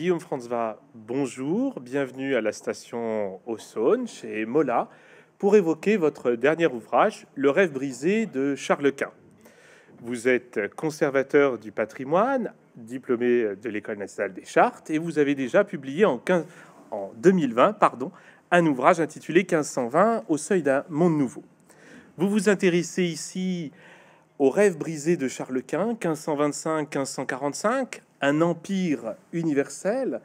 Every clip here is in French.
Guillaume va bonjour, bienvenue à la station Au Saône, chez Mola, pour évoquer votre dernier ouvrage, Le rêve brisé de Charles Quint. Vous êtes conservateur du patrimoine, diplômé de l'École nationale des chartes, et vous avez déjà publié en, en 2020 pardon, un ouvrage intitulé 1520 au seuil d'un monde nouveau. Vous vous intéressez ici au rêve brisé de Charles Quint, 1525-1545, un empire universel,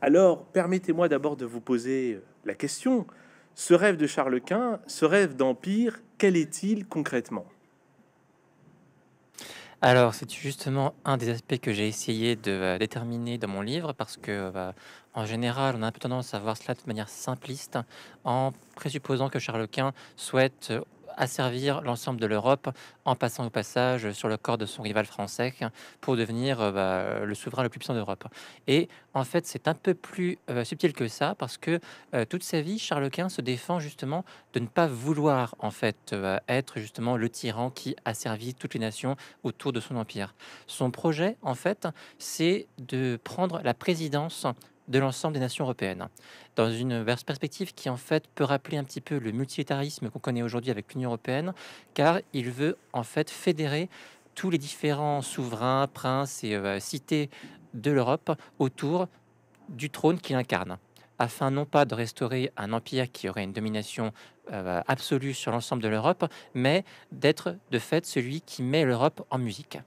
alors permettez-moi d'abord de vous poser la question, ce rêve de Charles Quint, ce rêve d'empire, quel est-il concrètement alors, c'est justement un des aspects que j'ai essayé de euh, déterminer dans mon livre parce que, euh, bah, en général, on a un peu tendance à voir cela de manière simpliste en présupposant que Charles Quint souhaite euh, asservir l'ensemble de l'Europe en passant au passage sur le corps de son rival français pour devenir euh, bah, le souverain le plus puissant d'Europe. Et en fait, c'est un peu plus euh, subtil que ça parce que euh, toute sa vie, Charles Quint se défend justement de ne pas vouloir en fait être justement le tyran qui asservit toutes les nations autour de son empire. Son projet, en fait, c'est de prendre la présidence de l'ensemble des nations européennes, dans une perspective qui en fait peut rappeler un petit peu le multilatéralisme qu'on connaît aujourd'hui avec l'Union européenne, car il veut en fait fédérer tous les différents souverains, princes et euh, cités de l'Europe autour du trône qu'il incarne, afin non pas de restaurer un empire qui aurait une domination euh, absolue sur l'ensemble de l'Europe, mais d'être de fait celui qui met l'Europe en musique.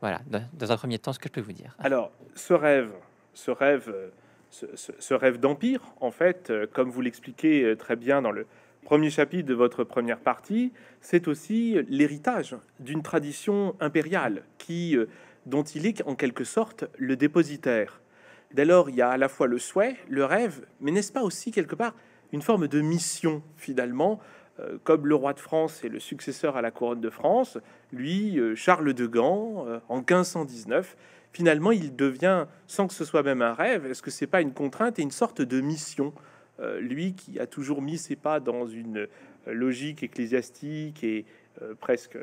Voilà, dans un premier temps, ce que je peux vous dire. Alors, ce rêve, euh, ce rêve, d'empire, en fait, euh, comme vous l'expliquez euh, très bien dans le premier chapitre de votre première partie, c'est aussi l'héritage d'une tradition impériale qui, dont il est en quelque sorte le dépositaire. Dès lors, il y a à la fois le souhait, le rêve, mais n'est-ce pas aussi quelque part une forme de mission finalement comme le roi de France et le successeur à la couronne de France, lui, Charles de Gand, en 1519, finalement, il devient, sans que ce soit même un rêve, est-ce que c'est pas une contrainte et une sorte de mission euh, Lui qui a toujours mis ses pas dans une euh, logique ecclésiastique et euh, presque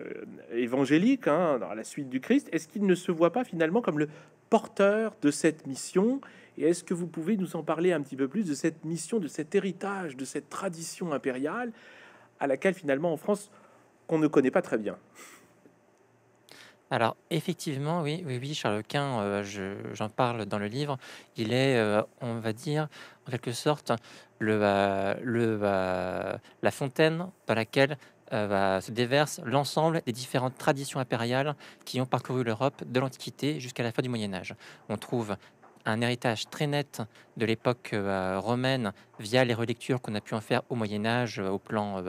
évangélique, hein, dans la suite du Christ, est-ce qu'il ne se voit pas finalement comme le porteur de cette mission et est-ce que vous pouvez nous en parler un petit peu plus de cette mission, de cet héritage, de cette tradition impériale à laquelle finalement en France, qu'on ne connaît pas très bien alors effectivement, oui, oui, oui, Charles Quint, euh, j'en parle dans le livre. Il est, euh, on va dire, en quelque sorte, le, euh, le, la fontaine par laquelle se déverse l'ensemble des différentes traditions impériales qui ont parcouru l'Europe de l'Antiquité jusqu'à la fin du Moyen Âge. On trouve un héritage très net de l'époque euh, romaine via les relectures qu'on a pu en faire au Moyen Âge euh, au plan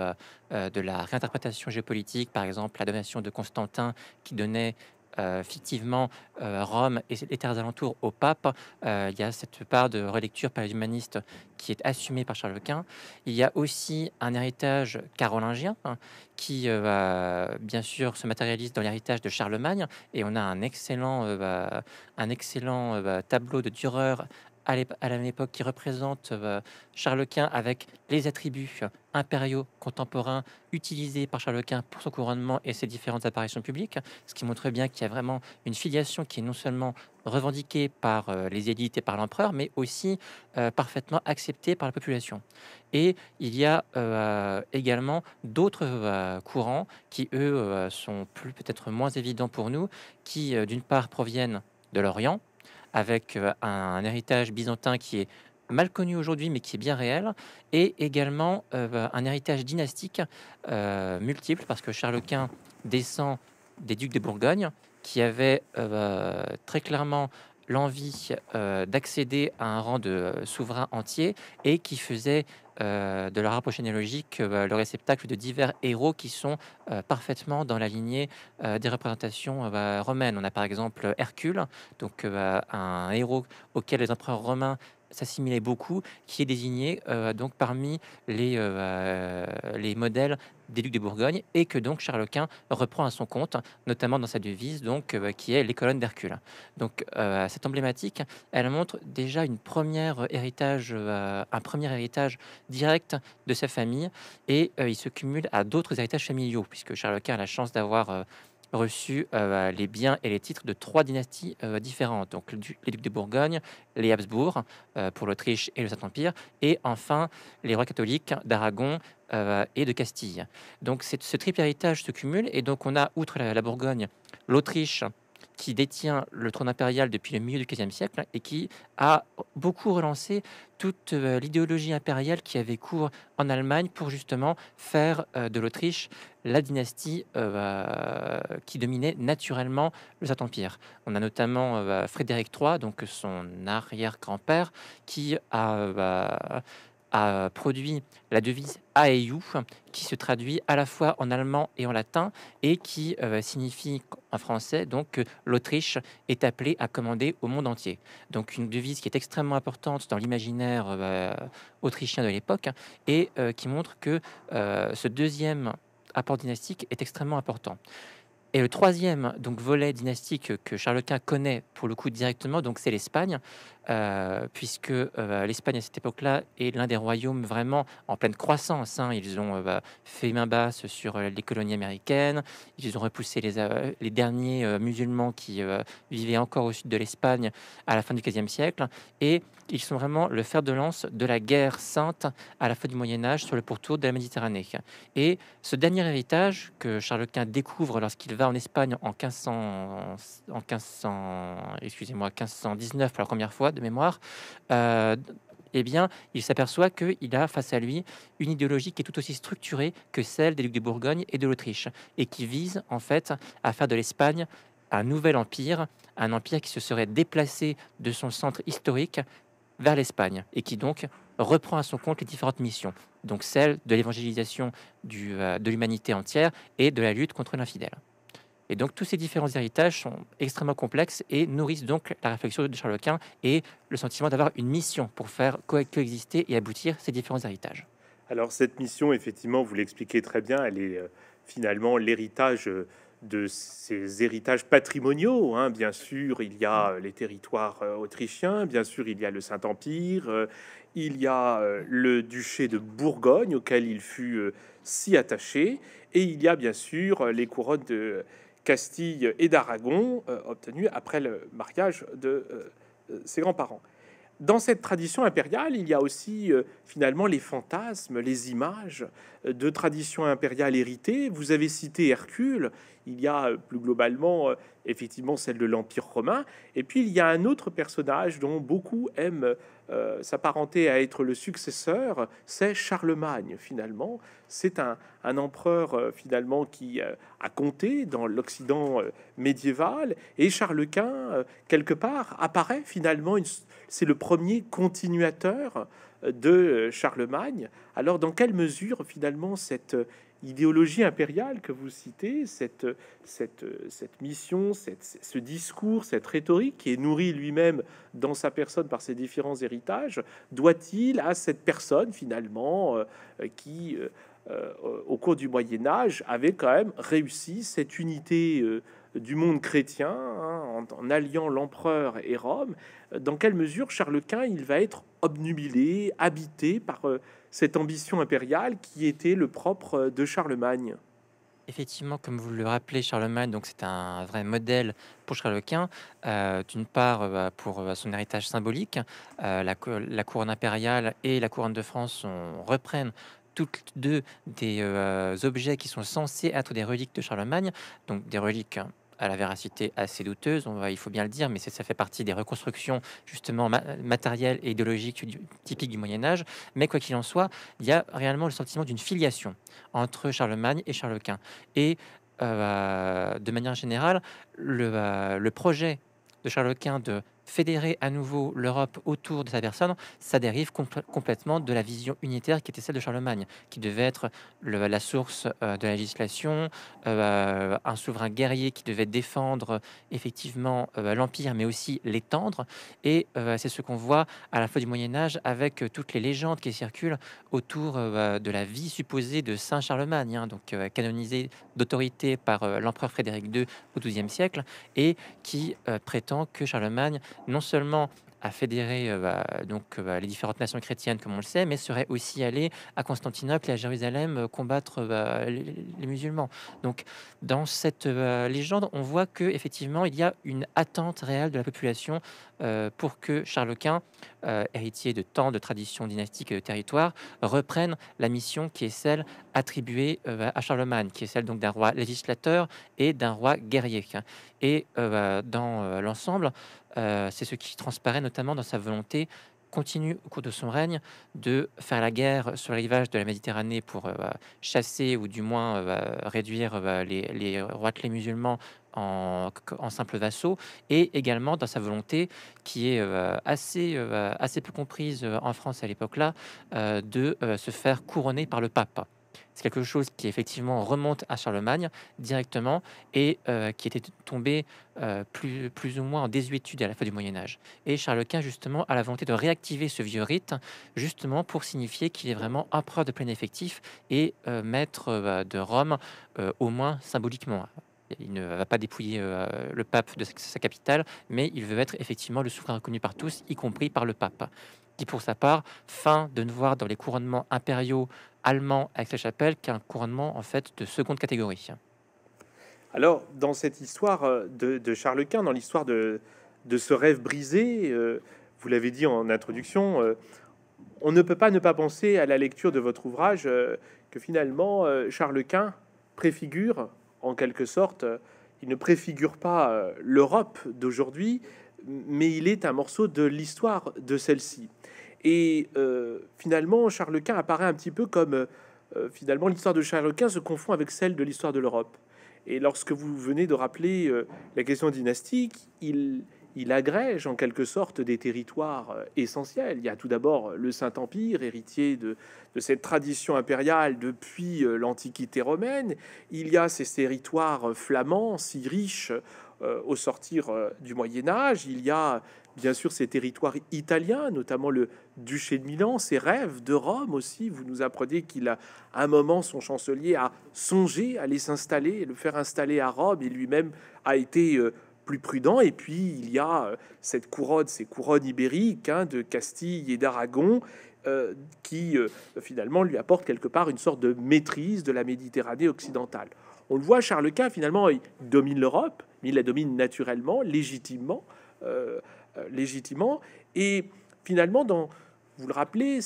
euh, de la réinterprétation géopolitique, par exemple la donation de Constantin qui donnait euh, fictivement euh, Rome et les terres alentours au pape, euh, il y a cette part de relecture par les humanistes qui est assumée par Charles Quint. Il y a aussi un héritage carolingien hein, qui, bien sûr, se matérialise dans l'héritage de Charlemagne. Et on a un excellent, bah, bah, tableau de Dürer à l'époque qui représente euh, Charles Quint avec les attributs impériaux contemporains utilisés par Charles Quint pour son couronnement et ses différentes apparitions publiques, ce qui montre bien qu'il y a vraiment une filiation qui est non seulement revendiquée par euh, les élites et par l'empereur, mais aussi euh, parfaitement acceptée par la population. Et il y a également d'autres courants qui, eux, sont peut-être moins évidents pour nous, qui, d'une part, proviennent de l'Orient, avec euh, un héritage byzantin qui est mal connu aujourd'hui mais qui est bien réel, et également euh, un héritage dynastique euh, multiple, parce que Charles Quint descend des ducs de Bourgogne, qui avaient très clairement l'envie euh, d'accéder à un rang de euh, souverain entier et qui faisait euh, de leur approche généalogique le réceptacle de divers héros qui sont parfaitement dans la lignée des représentations bah, romaines. On a par exemple Hercule, donc un héros auquel les empereurs romains s'assimilait beaucoup, qui est désigné euh, donc parmi les, euh, euh, les modèles des ducs de Bourgogne et que donc Charles Quint reprend à son compte, notamment dans sa devise donc qui est les colonnes d'Hercule. Donc cette emblématique, elle montre déjà une première héritage, un premier héritage direct de sa famille et il se cumule à d'autres héritages familiaux puisque Charles Quint a la chance d'avoir reçu euh, les biens et les titres de trois dynasties euh, différentes, donc les ducs de Bourgogne, les Habsbourg euh, pour l'Autriche et le Saint-Empire, et enfin les rois catholiques d'Aragon et de Castille. Donc ce triple héritage se cumule, et donc on a, outre la Bourgogne, l'Autriche, qui détient le trône impérial depuis le milieu du XVe siècle et qui a beaucoup relancé toute euh, l'idéologie impériale qui avait cours en Allemagne pour justement faire euh, de l'Autriche la dynastie euh, bah, qui dominait naturellement le Saint-Empire. On a notamment bah, Frédéric III, donc son arrière-grand-père, qui a bah, a produit la devise AEU, qui se traduit à la fois en allemand et en latin, et qui euh, signifie en français donc que l'Autriche est appelée à commander au monde entier. Donc une devise qui est extrêmement importante dans l'imaginaire euh, autrichien de l'époque, et euh, qui montre que ce deuxième apport dynastique est extrêmement important. Et le troisième donc volet dynastique que Charles Quint connaît pour le coup directement, donc c'est l'Espagne, euh, puisque euh, l'Espagne à cette époque-là est l'un des royaumes vraiment en pleine croissance. Hein. Ils ont euh, bah, fait main basse sur les colonies américaines, ils ont repoussé les, derniers musulmans qui vivaient encore au sud de l'Espagne à la fin du XVe siècle, et ils sont vraiment le fer de lance de la guerre sainte à la fin du Moyen Âge sur le pourtour de la Méditerranée. Et ce dernier héritage que Charles Quint découvre lorsqu'il va en Espagne en en excusez-moi, 1519 pour la première fois de mémoire. Euh, eh bien, il s'aperçoit qu'il a face à lui une idéologie qui est tout aussi structurée que celle des ducs de Bourgogne et de l'Autriche, et qui vise en fait à faire de l'Espagne un nouvel empire, un empire qui se serait déplacé de son centre historique vers l'Espagne et qui donc reprend à son compte les différentes missions, donc celle de l'évangélisation euh, de l'humanité entière et de la lutte contre l'infidèle. Et donc tous ces différents héritages sont extrêmement complexes et nourrissent donc la réflexion de Charles Quint et le sentiment d'avoir une mission pour faire coexister et aboutir ces différents héritages. Alors cette mission, effectivement, vous l'expliquez très bien, elle est euh, finalement l'héritage. Euh, de ses héritages patrimoniaux. Hein. Bien sûr, il y a mm. euh, les territoires euh, autrichiens, bien sûr, il y a le Saint-Empire, euh, il y a le duché de Bourgogne auquel il fut si attaché, et il y a bien sûr les couronnes de Castille et d'Aragon obtenues après le mariage de ses grands-parents dans cette tradition impériale, il y a aussi euh, finalement les fantasmes, les images euh, de traditions impériales héritées. Vous avez cité Hercule, il y a euh, plus globalement effectivement celle de l'Empire romain, et puis il y a un autre personnage dont beaucoup aiment s'apparenter à être le successeur, c'est Charlemagne finalement. C'est un, empereur finalement qui a compté dans l'Occident médiéval, et Charles Quint, quelque part, apparaît finalement une c'est le premier continuateur euh, de euh, Charlemagne. Alors dans quelle mesure finalement cette euh, idéologie impériale que vous citez, cette, cette, mission, ce discours, cette rhétorique qui est nourrie lui-même dans sa personne par ses différents héritages, doit-il à cette personne finalement qui, au cours du Moyen Âge, avait quand même réussi cette unité du monde chrétien, hein, en, alliant l'empereur et Rome, dans quelle mesure Charles Quint il va être obnubilé, habité par euh, cette ambition impériale qui était le propre euh, de Charlemagne Effectivement, comme vous le rappelez, Charlemagne, donc c'est un vrai modèle pour Charles Quint, euh, d'une part bah, pour son héritage symbolique, la, couronne impériale et la couronne de France reprennent toutes deux des euh, objets qui sont censés être des reliques de Charlemagne, donc des reliques à la véracité assez douteuse, on va, il faut bien le dire, mais ça fait partie des reconstructions justement matérielles et idéologiques typiques du Moyen Âge. Mais quoi qu'il en soit, il y a réellement le sentiment d'une filiation entre Charlemagne et Charles Quint. Et euh, de manière générale, euh, le, projet de Charles Quint de fédérer à nouveau l'Europe autour de sa personne, ça dérive complètement de la vision unitaire qui était celle de Charlemagne, qui devait être la source euh, de la législation, euh, un souverain guerrier qui devait défendre euh, effectivement l'Empire, mais aussi l'étendre. Et c'est ce qu'on voit à la fin du Moyen Âge avec toutes les légendes qui circulent autour de la vie supposée de Saint Charlemagne, hein, donc canonisé d'autorité par l'empereur Frédéric II au XIIe siècle, et qui prétend que Charlemagne non seulement à fédérer euh, bah, donc euh, bah, les différentes nations chrétiennes, comme on le sait, mais serait aussi aller à Constantinople et à Jérusalem euh, combattre bah, les, musulmans. Donc, dans cette légende, on voit que effectivement, il y a une attente réelle de la population pour que Charles Quint, héritier de tant de traditions dynastiques et de territoires, reprenne la mission qui est celle attribuée à Charlemagne, qui est celle d'un roi législateur et d'un roi guerrier. Et dans l'ensemble, euh, c'est ce qui transparaît notamment dans sa volonté continue au cours de son règne de faire la guerre sur les rivages de la Méditerranée pour euh, bah, chasser ou du moins euh, bah, réduire bah, les, les musulmans en, en, simples vassaux et également dans sa volonté qui est assez, assez peu comprise en France à l'époque là de se faire couronner par le pape. C'est quelque chose qui effectivement remonte à Charlemagne directement et euh, qui était tombé euh, plus, ou moins en désuétude à la fin du Moyen Âge. Et Charles Quint justement a la volonté de réactiver ce vieux rite justement pour signifier qu'il est vraiment empereur de plein effectif et euh, maître bah, de Rome au moins symboliquement. Il ne va pas dépouiller le pape de sa capitale, mais il veut être effectivement le souverain reconnu par tous, y compris par le pape dit pour sa part fin de ne voir dans les couronnements impériaux allemands avec la chapelle qu'un couronnement en fait de seconde catégorie. Alors, dans cette histoire euh, de, Charles Quint, dans l'histoire de, de, ce rêve brisé, euh, vous l'avez dit en introduction, euh, on ne peut pas ne pas penser à la lecture de votre ouvrage que finalement Charles Quint préfigure, en quelque sorte, il ne préfigure pas l'Europe d'aujourd'hui, mais il est un morceau de l'histoire de celle-ci. Et euh, finalement, Charles Quint apparaît un petit peu comme euh, euh, finalement l'histoire de Charles Quint se confond avec celle de l'histoire de l'Europe. Et lorsque vous venez de rappeler la question dynastique, il, agrège en quelque sorte des territoires essentiels. Il y a tout d'abord le Saint-Empire, héritier de, cette tradition impériale depuis l'Antiquité romaine. Il y a ces territoires flamands si riches euh, au sortir euh, du Moyen Âge. Il y a bien sûr ces territoires italiens, notamment le duché de Milan, ses rêves de Rome aussi. Vous nous apprenez qu'il a un moment son chancelier a songé à les s'installer, le faire installer à Rome, et lui-même a été euh, plus prudent. Et puis il y a cette couronne, ces couronnes ibériques hein, de Castille et d'Aragon. qui finalement lui apporte quelque part une sorte de maîtrise de la Méditerranée occidentale. On le voit, Charles Quint, finalement, il domine l'Europe, il la domine naturellement, légitimement, euh, euh, légitimement. Et finalement, dans, vous le rappelez,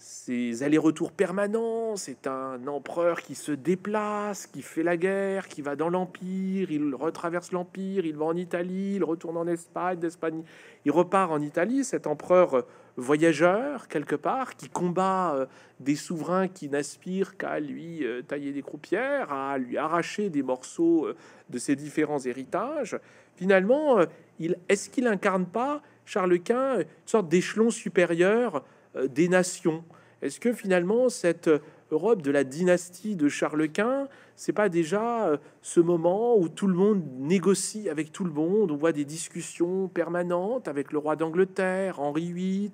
ces allers-retours permanents, c'est un empereur qui se déplace, qui fait la guerre, qui va dans l'Empire, il retraverse l'Empire, il va en Italie, il retourne en Espagne, d'Espagne, il repart en Italie, cet empereur voyageur, quelque part, qui combat euh, des souverains qui n'aspirent qu'à lui euh, tailler des croupières, à lui arracher des morceaux euh, de ses différents héritages, finalement, il, est-ce qu'il incarne pas, Charles Quint, une sorte d'échelon supérieur des nations Est-ce que finalement, cette Europe de la dynastie de Charles Quint, c'est pas déjà euh, ce moment où tout le monde négocie avec tout le monde, on voit des discussions permanentes avec le roi d'Angleterre, Henri VIII,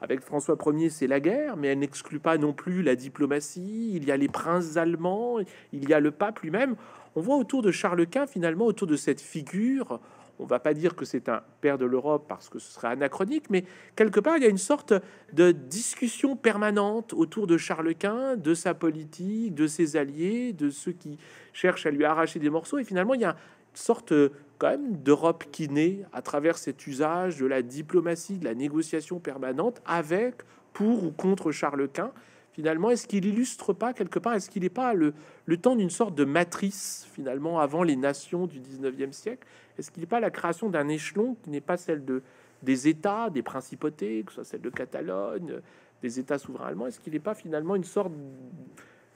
avec François Ier, c'est la guerre, mais elle n'exclut pas non plus la diplomatie, il y a les princes allemands, il y a le pape lui-même. On voit autour de Charles Quint finalement autour de cette figure on va pas dire que c'est un père de l'Europe parce que ce serait anachronique, mais quelque part, il y a une sorte de discussion permanente autour de Charles Quint, de sa politique, de ses alliés, de ceux qui cherchent à lui arracher des morceaux. Et finalement, il y a une sorte euh, quand même d'Europe qui naît à travers cet usage de la diplomatie, de la négociation permanente avec, pour ou contre Charles Quint finalement Est-ce qu'il illustre pas quelque part Est-ce qu'il n'est pas le, le temps d'une sorte de matrice finalement avant les nations du 19e siècle est-ce qu'il n'est pas la création d'un échelon qui n'est pas celle de, des États, des principautés, que ce soit celle de Catalogne, des États souverains allemands Est-ce qu'il n'est pas finalement une sorte, vous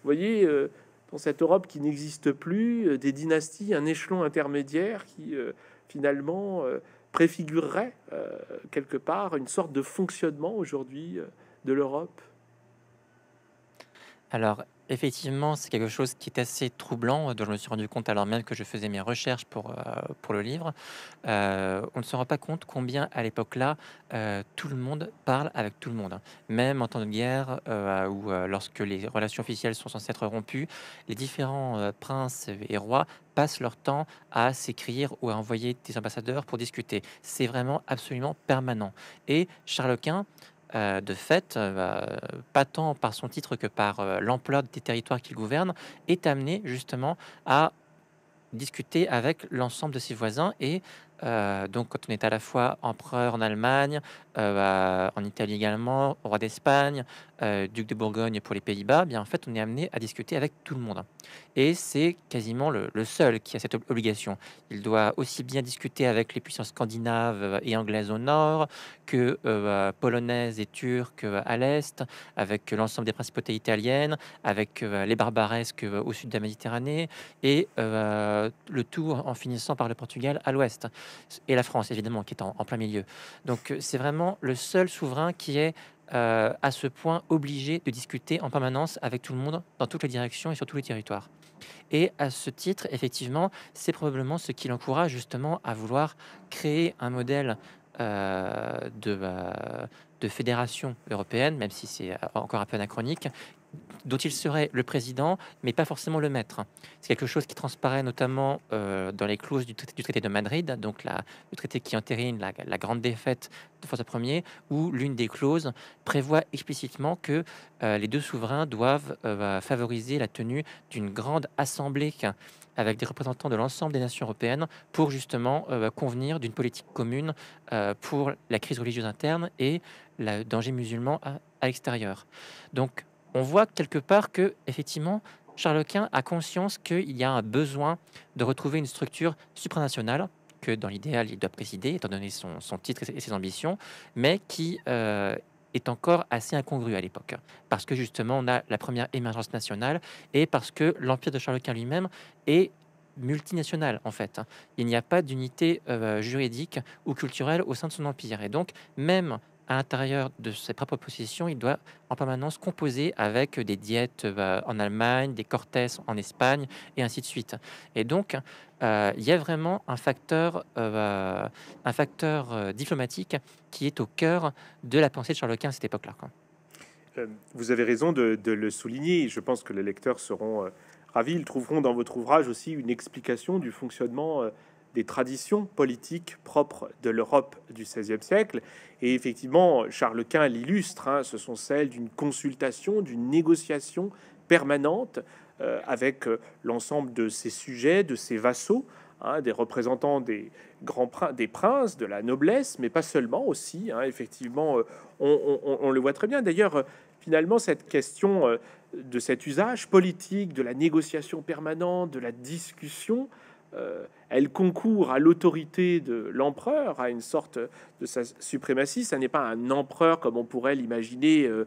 voyez, euh, dans cette Europe qui n'existe plus, euh, des dynasties, un échelon intermédiaire qui euh, finalement préfigurerait quelque part une sorte de fonctionnement aujourd'hui de l'Europe Alors, effectivement, c'est quelque chose qui est assez troublant, euh, dont je me suis rendu compte alors même que je faisais mes recherches pour, euh, pour le livre. Euh, on ne se rend pas compte combien, à l'époque-là, tout le monde parle avec tout le monde. Hein. Même en temps de guerre, ou lorsque les relations officielles sont censées être rompues, les différents princes et rois passent leur temps à s'écrire ou à envoyer des ambassadeurs pour discuter. C'est vraiment absolument permanent. Et Charles Quint euh, de fait, euh, bah, pas tant par son titre que par euh, l'ampleur des territoires qu'il gouverne, est amené justement à discuter avec l'ensemble de ses voisins et donc quand on est à la fois empereur en Allemagne, euh, bah, en Italie également, roi d'Espagne, euh, duc de Bourgogne pour les Pays-Bas, bien en fait on est amené à discuter avec tout le monde. Et c'est quasiment le, seul qui a cette obligation. Il doit aussi bien discuter avec les puissances scandinaves et anglaises au nord que euh, bah, polonaises et turques à l'est, avec l'ensemble des principautés italiennes, avec les barbaresques au sud de la Méditerranée et bah, le tout en finissant par le Portugal à l'ouest et la France évidemment qui est en, en plein milieu. Donc c'est vraiment le seul souverain qui est euh, à ce point obligé de discuter en permanence avec tout le monde, dans toutes les directions et sur tous les territoires. Et à ce titre, effectivement, c'est probablement ce qui l'encourage justement à vouloir créer un modèle euh, euh, de fédération européenne, même si c'est encore un peu anachronique, dont il serait le président, mais pas forcément le maître. C'est quelque chose qui transparaît notamment euh, dans les clauses du traité, de Madrid, donc la, le traité qui entérine la, grande défaite de François Ier, où l'une des clauses prévoit explicitement que euh, les deux souverains doivent euh, bah, favoriser la tenue d'une grande assemblée avec des représentants de l'ensemble des nations européennes pour justement bah, convenir d'une politique commune pour la crise religieuse interne et le danger musulman à l'extérieur. Donc on voit quelque part que, effectivement, Charles Quint a conscience qu'il y a un besoin de retrouver une structure supranationale que dans l'idéal il doit présider, étant donné son, titre et ses ambitions, mais qui euh, est encore assez incongru à l'époque. Parce que justement, on a la première émergence nationale et parce que l'empire de Charles Quint lui-même est multinational en fait. Il n'y a pas d'unité euh, juridique ou culturelle au sein de son empire. Et donc, même à l'intérieur de ses propres positions, il doit en permanence composer avec des diètes euh, en Allemagne, des cortes en Espagne, et ainsi de suite. Et donc, euh, il y a vraiment un facteur, euh, un facteur diplomatique qui est au cœur de la pensée de Charles à cette époque-là. Vous avez raison de, de, le souligner. Je pense que les lecteurs seront ravis. Ils trouveront dans votre ouvrage aussi une explication du fonctionnement des traditions politiques propres de l'Europe du XVIe siècle. Et effectivement, Charles Quint l'illustre, hein, ce sont celles d'une consultation, d'une négociation permanente euh, avec euh, l'ensemble de ses sujets, de ses vassaux, hein, des représentants des grands des princes, de la noblesse, mais pas seulement aussi. Hein. effectivement, euh, on, on, le voit très bien. D'ailleurs, finalement, cette question de cet usage politique, de la négociation permanente, de la discussion, euh, elle concourt à l'autorité de l'empereur, à une sorte de sa suprématie. Ça n'est pas un empereur comme on pourrait l'imaginer, euh,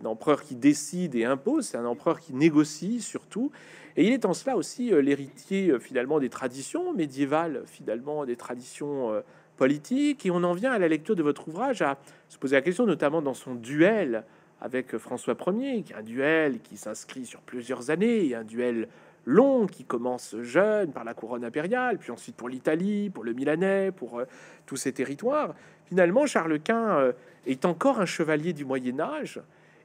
un empereur qui décide et impose, c'est un empereur qui négocie surtout. Et il est en cela aussi euh, l'héritier finalement des traditions médiévales, finalement des traditions politiques. Et on en vient à la lecture de votre ouvrage à se poser la question, notamment dans son duel avec François Ier, qui est un duel qui s'inscrit sur plusieurs années, un duel long qui commence jeune par la couronne impériale, puis ensuite pour l'Italie, pour le Milanais, pour euh, tous ces territoires. Finalement, Charles Quint euh, est encore un chevalier du Moyen Âge,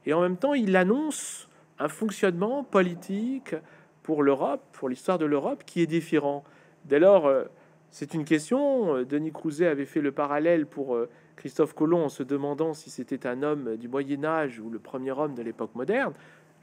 et en même temps, il annonce un fonctionnement politique pour l'Europe, pour l'histoire de l'Europe, qui est différent. Dès lors, euh, c'est une question. Denis Crouzet avait fait le parallèle pour Christophe Colomb en se demandant si c'était un homme du Moyen Âge ou le premier homme de l'époque moderne.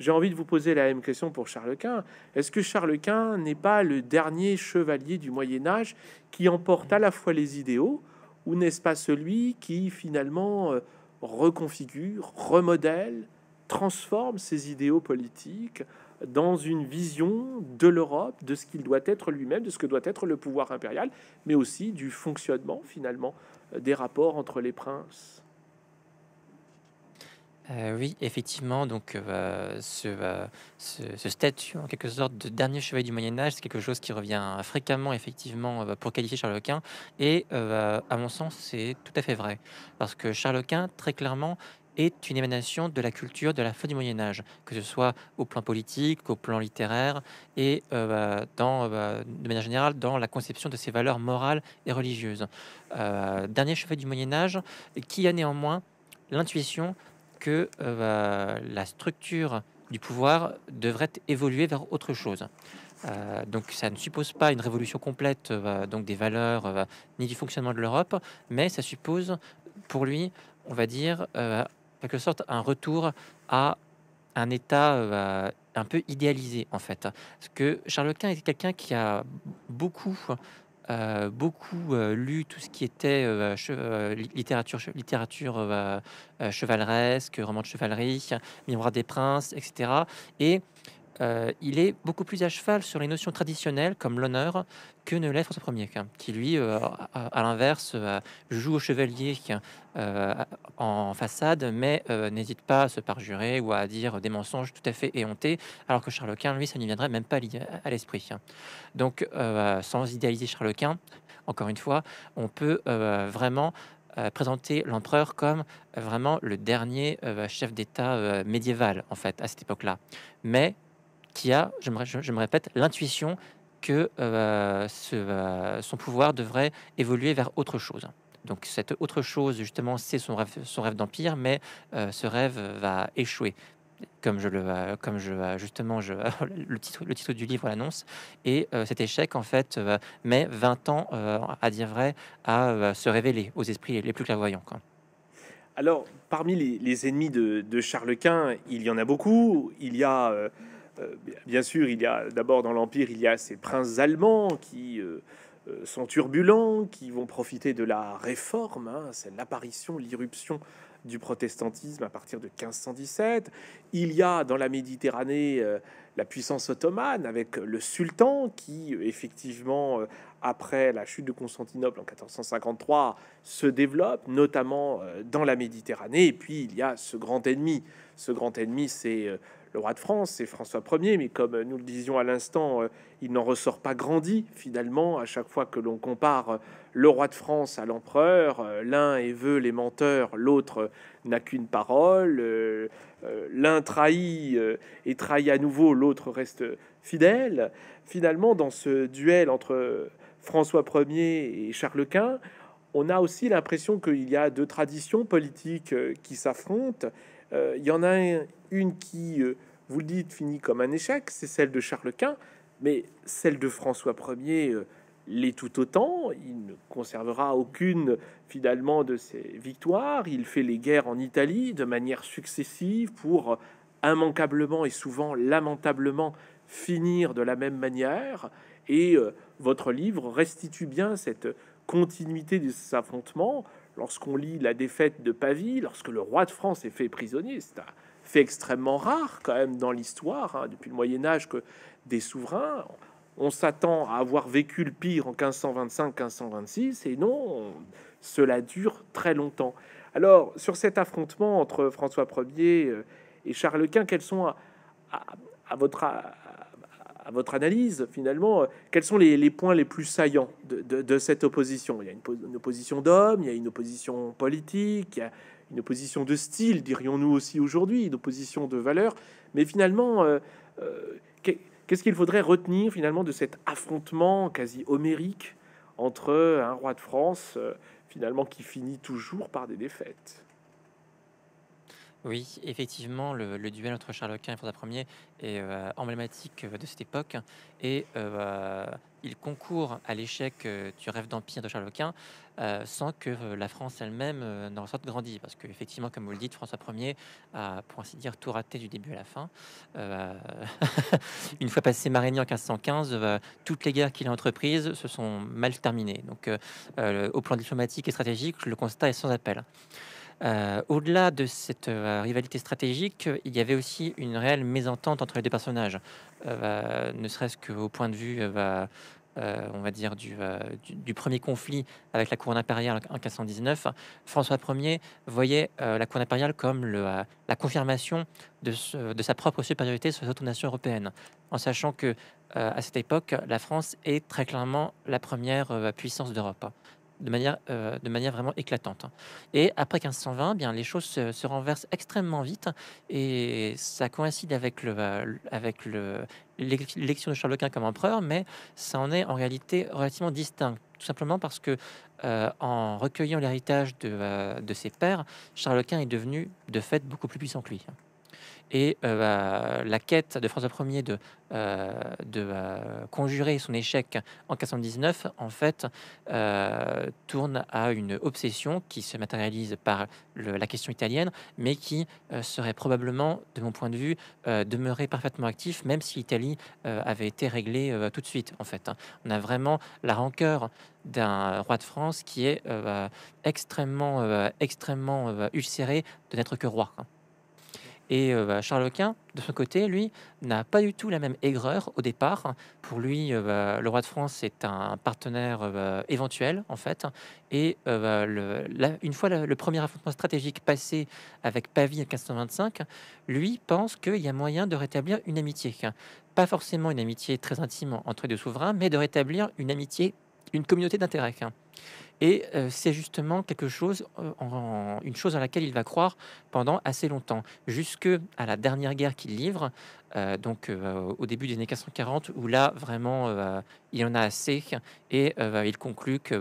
J'ai envie de vous poser la même question pour Charles Quint. Est-ce que Charles Quint n'est pas le dernier chevalier du Moyen Âge qui emporte à la fois les idéaux, ou n'est-ce pas celui qui finalement euh, reconfigure, remodèle, transforme ses idéaux politiques dans une vision de l'Europe, de ce qu'il doit être lui-même, de ce que doit être le pouvoir impérial, mais aussi du fonctionnement finalement euh, des rapports entre les princes euh, oui, effectivement, donc euh, ce, ce statut, en quelque sorte, de dernier chevalier du Moyen Âge, c'est quelque chose qui revient fréquemment, effectivement, euh, pour qualifier Charles Quint et à mon sens, c'est tout à fait vrai. Parce que Charles Quint, très clairement, est une émanation de la culture de la fin du Moyen Âge, que ce soit au plan politique, au plan littéraire et bah, dans, bah, de manière générale, dans la conception de ses valeurs morales et religieuses. dernier chevalier du Moyen Âge, qui a néanmoins l'intuition que euh, bah, la structure du pouvoir devrait évoluer vers autre chose. Euh, donc ça ne suppose pas une révolution complète euh, bah, donc des valeurs bah, ni du fonctionnement de l'Europe, mais ça suppose pour lui, on va dire, en quelque sorte, un retour à un État un peu idéalisé en fait. Parce que Charles Quint est quelqu'un qui a beaucoup euh, beaucoup euh, lu tout ce qui était euh, littérature, littérature chevaleresque, romans de chevalerie, Miroir des princes, etc. Et euh, il est beaucoup plus à cheval sur les notions traditionnelles comme l'honneur que ne l'est François Ier, qui lui, euh, à, l'inverse, euh, joue au chevalier en façade, mais n'hésite pas à se parjurer ou à dire des mensonges tout à fait éhontés, alors que Charles Quint, lui, ça n'y viendrait même pas à l'esprit. Donc, sans idéaliser Charles Quint, encore une fois, on peut vraiment présenter l'empereur comme vraiment le dernier chef d'État médiéval, en fait, à cette époque-là. Mais qui a, je me, répète, l'intuition que euh, ce, euh, son pouvoir devrait évoluer vers autre chose. Donc cette autre chose, justement, c'est son rêve, son rêve d'empire, mais euh, ce rêve va échouer, comme je le, comme je justement, je, le titre, le titre du livre l'annonce. Et cet échec, en fait, met 20 ans, à dire vrai, à se révéler aux esprits les plus clairvoyants. Quoi. Alors, parmi les, ennemis de, de, Charles Quint, il y en a beaucoup. Il y a euh, bien sûr, il y a d'abord dans l'Empire, il y a ces princes allemands qui euh, euh, sont turbulents, qui vont profiter de la réforme, hein, c'est l'apparition, l'irruption du protestantisme à partir de 1517. Il y a dans la Méditerranée la puissance ottomane avec le sultan qui, effectivement, après la chute de Constantinople en 1453, se développe, notamment dans la Méditerranée. Et puis il y a ce grand ennemi. Ce grand ennemi, c'est le roi de France, c'est François Ier, mais comme nous le disions à l'instant, euh, il n'en ressort pas grandi finalement à chaque fois que l'on compare euh, le roi de France à l'empereur. Euh, l'un est veut les menteurs, l'autre n'a qu'une parole. L'un trahit et trahit à nouveau, l'autre reste fidèle. Finalement, dans ce duel entre François Ier et Charles Quint, on a aussi l'impression qu'il y a deux traditions politiques qui s'affrontent. Il y en a un une qui, euh, vous le dites, finit comme un échec, c'est celle de Charles Quint, mais celle de François Ier euh, l'est tout autant. Il ne conservera aucune finalement de ses victoires. Il fait les guerres en Italie de manière successive pour euh, immanquablement et souvent lamentablement finir de la même manière. Et votre livre restitue bien cette continuité de ces affrontements. Lorsqu'on lit la défaite de Pavie, lorsque le roi de France est fait prisonnier, c'est extrêmement rare quand même dans l'histoire, hein, depuis le Moyen Âge, que des souverains, on s'attend à avoir vécu le pire en 1525-1526, et non, cela dure très longtemps. Alors, sur cet affrontement entre François Ier euh, et Charles Quint, quels sont, à, votre, à, votre analyse, finalement, euh, quels sont les, points les plus saillants de, cette opposition Il y a une, opposition d'hommes, il y a une opposition politique, une opposition de style, dirions-nous aussi aujourd'hui, une opposition de valeur. Mais finalement, euh, euh, qu'est-ce qu'il faudrait retenir finalement de cet affrontement quasi homérique entre un roi de France, euh, finalement, qui finit toujours par des défaites oui, effectivement, le, duel entre Charles Quint et François Ier est euh, emblématique euh, de cette époque et euh, il concourt à l'échec du rêve d'empire de Charles Quint sans que la France elle-même n'en sorte grandie. Parce que effectivement, comme vous le dites, François Ier a, pour ainsi dire, tout raté du début à la fin. une fois passé Marigny en 1515, toutes les guerres qu'il a entreprises se sont mal terminées. Donc, au plan diplomatique et stratégique, le constat est sans appel. Euh, au-delà de cette euh, rivalité stratégique, il y avait aussi une réelle mésentente entre les deux personnages, euh, ne serait-ce qu'au point de vue, on va dire, du, premier conflit avec la Cour impériale en 1519. François Ier voyait la Cour impériale comme la confirmation de, sa propre supériorité sur les autres nations européennes, en sachant que à cette époque, la France est très clairement la première puissance d'Europe de manière, euh, de manière vraiment éclatante. Et après 1520, bien, les choses se, renversent extrêmement vite et ça coïncide avec le, euh, avec le, l'élection de Charles Quint comme empereur, mais ça en est en réalité relativement distinct, tout simplement parce que euh, en recueillant l'héritage de, de ses pères, Charles Quint est devenu de fait beaucoup plus puissant que lui. Et euh, bah, la quête de François Ier de, euh, euh, conjurer son échec en 1419, en fait, tourne à une obsession qui se matérialise par la question italienne, mais qui serait probablement, de mon point de vue, demeurée parfaitement actif, même si l'Italie avait été réglée tout de suite. En fait, hein. on a vraiment la rancœur d'un roi de France qui est bah, extrêmement, extrêmement ulcéré de n'être que roi. Hein. Et euh, bah, Charles Quint, de son côté, lui, n'a pas du tout la même aigreur au départ. Pour lui, euh, bah, le roi de France est un partenaire euh, bah, éventuel, en fait. Et une fois le, premier affrontement stratégique passé avec Pavie en 1525, lui pense qu'il y a moyen de rétablir une amitié. Pas forcément une amitié très intime entre les deux souverains, mais de rétablir une amitié, une communauté d'intérêt. Et c'est justement quelque chose, une chose à laquelle il va croire pendant assez longtemps, jusque à la dernière guerre qu'il livre, euh, donc euh, au début des années 1540, où là vraiment euh, il en a assez et il conclut que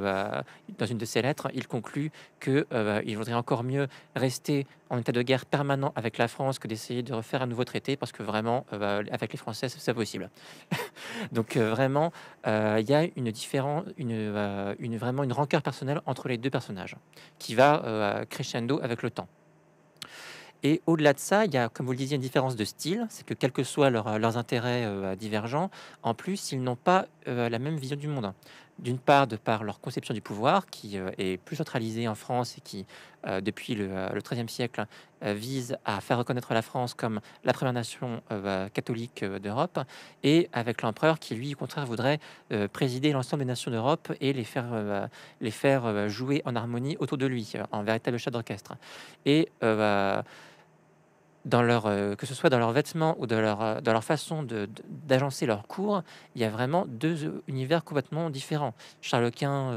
dans une de ses lettres, il conclut que il voudrait encore mieux rester en état de guerre permanent avec la France que d'essayer de refaire un nouveau traité parce que vraiment avec les Français c'est possible. donc vraiment il y a une différence, une, une, vraiment une rancœur personnelle entre les deux personnages qui va crescendo avec le temps. Et au-delà de ça, il y a, comme vous le disiez, une différence de style. C'est que, quels que soient euh, leurs intérêts euh, divergents, en plus, ils n'ont pas euh, la même vision du monde. D'une part, de par leur conception du pouvoir, qui est plus centralisée en France et qui, depuis le XIIIe siècle, vise à faire reconnaître la France comme la première nation bah, catholique d'Europe, et avec l'empereur qui, lui, au contraire, voudrait présider l'ensemble des nations d'Europe et les faire, bah, les faire jouer en harmonie autour de lui, en véritable chef d'orchestre. Et bah, leur, euh, que ce soit dans leurs vêtements ou dans leur, euh, dans leur façon d'agencer leurs cours, il y a vraiment deux euh, univers complètement différents. Charles Quint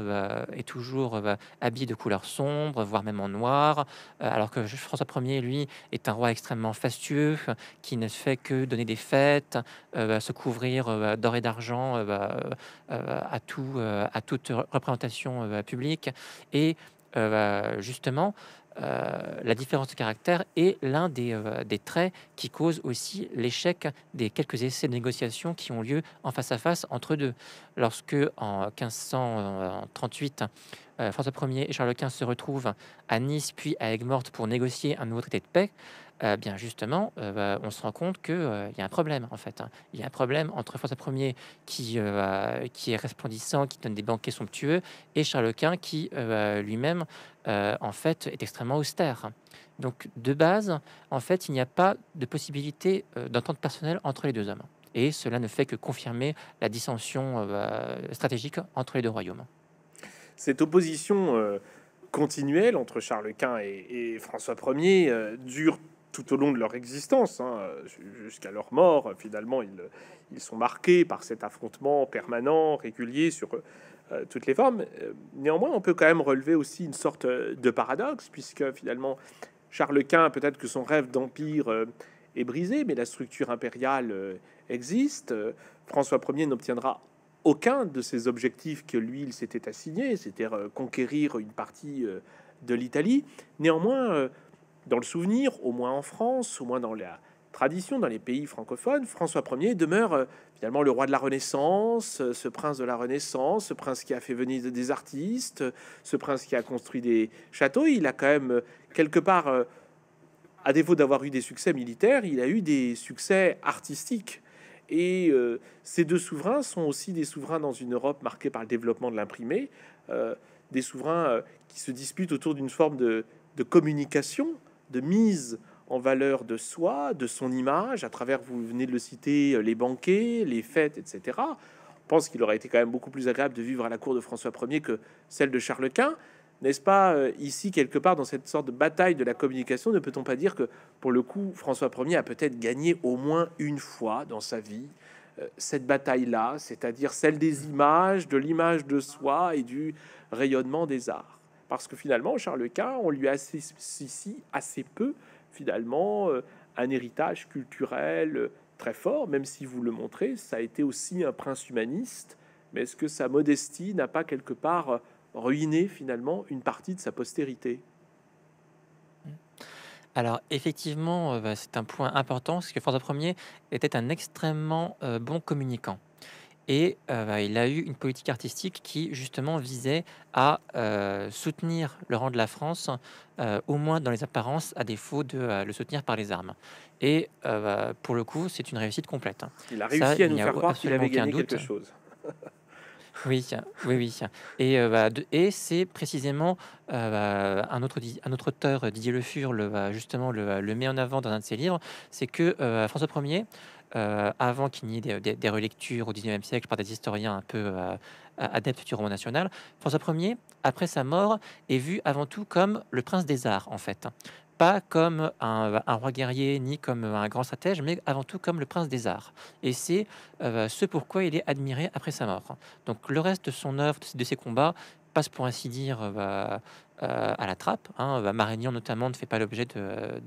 est toujours habillé de couleurs sombres voire même en noir, alors que François Ier, lui, est un roi extrêmement fastueux, qui ne fait que donner des fêtes, se couvrir d'or et d'argent bah, à, tout, à toute représentation publique. Et bah, justement, euh, la différence de caractère est l'un des, euh, traits qui cause aussi l'échec des quelques essais de négociation qui ont lieu en face à face entre deux. Lorsque en 1538, euh, François Ier et Charles Quint se retrouvent à Nice puis à Aigues-Mortes pour négocier un nouveau traité de paix, eh bien justement, euh, bah, on se rend compte qu'il euh, il y a un problème en fait. Hein. Il y a un problème entre François Ier qui, euh, bah, qui est resplendissant, qui donne des banquets somptueux, et Charles Quint qui bah, lui-même en fait est extrêmement austère. Donc de base, en fait, il n'y a pas de possibilité d'entente personnelle entre les deux hommes. Et cela ne fait que confirmer la dissension stratégique entre les deux royaumes. Cette opposition continuelle entre Charles Quint et, et François Ier dure tout au long de leur existence, hein, jusqu'à leur mort. Finalement, ils, sont marqués par cet affrontement permanent, régulier sur euh, toutes les formes. Euh, néanmoins, on peut quand même relever aussi une sorte euh, de paradoxe, puisque finalement, Charles Quint, peut-être que son rêve d'empire est brisé, mais la structure impériale existe. François Ier n'obtiendra aucun de ses objectifs que lui, il s'était assigné, c'était conquérir une partie de l'Italie. Néanmoins, dans le souvenir, au moins en France, au moins dans la tradition, dans les pays francophones, François Ier demeure euh, finalement le roi de la Renaissance, euh, ce prince de la Renaissance, ce prince qui a fait venir des artistes, ce prince qui a construit des châteaux. Il a quand même euh, quelque part, à défaut d'avoir eu des succès militaires, il a eu des succès artistiques. Et ces deux souverains sont aussi des souverains dans une Europe marquée par le développement de l'imprimé, des souverains qui se disputent autour d'une forme de communication de mise en valeur de soi, de son image, à travers, vous venez de le citer, euh, les banquets, les fêtes, etc. On pense qu'il aurait été quand même beaucoup plus agréable de vivre à la cour de François Ier que celle de Charles Quint. N'est-ce pas euh, ici, quelque part, dans cette sorte de bataille de la communication, ne peut-on pas dire que, pour le coup, François Ier a peut-être gagné au moins une fois dans sa vie euh, cette bataille-là, c'est-à-dire celle des images, de l'image de soi et du rayonnement des arts parce que finalement, Charles Quint, on lui associe assez peu, finalement, euh, un héritage culturel euh, très fort, même si vous le montrez, ça a été aussi un prince humaniste. Mais est-ce que sa modestie n'a pas quelque part ruiné finalement une partie de sa postérité alors effectivement, euh, bah, c'est un point important, parce que François Ier était un extrêmement bon communicant. Et euh, bah, il a eu une politique artistique qui, justement, visait à euh, soutenir le rang de la France, euh, au moins dans les apparences, à défaut de le soutenir par les armes. Et bah, pour le coup, c'est une réussite complète. Il a réussi à nous faire croire qu'il avait gagné quelque chose. Oui, oui, oui. Et, bah, et c'est précisément un, autre, un autre auteur, Didier Le Fur, le, justement, le, met en avant dans un de ses livres, c'est que euh, François Ier euh, avant qu'il n'y ait des, relectures au 19e siècle par des historiens un peu euh, adeptes du roman national, François Ier, après sa mort, est vu avant tout comme le prince des arts, en fait. Pas comme un, roi guerrier ni comme un grand stratège, mais avant tout comme le prince des arts. Et c'est euh, ce pourquoi il est admiré après sa mort. Donc le reste de son œuvre, de ses combats, passe pour ainsi dire euh, bah, euh, à la trappe. Hein. Bah, Marignan notamment ne fait pas l'objet de,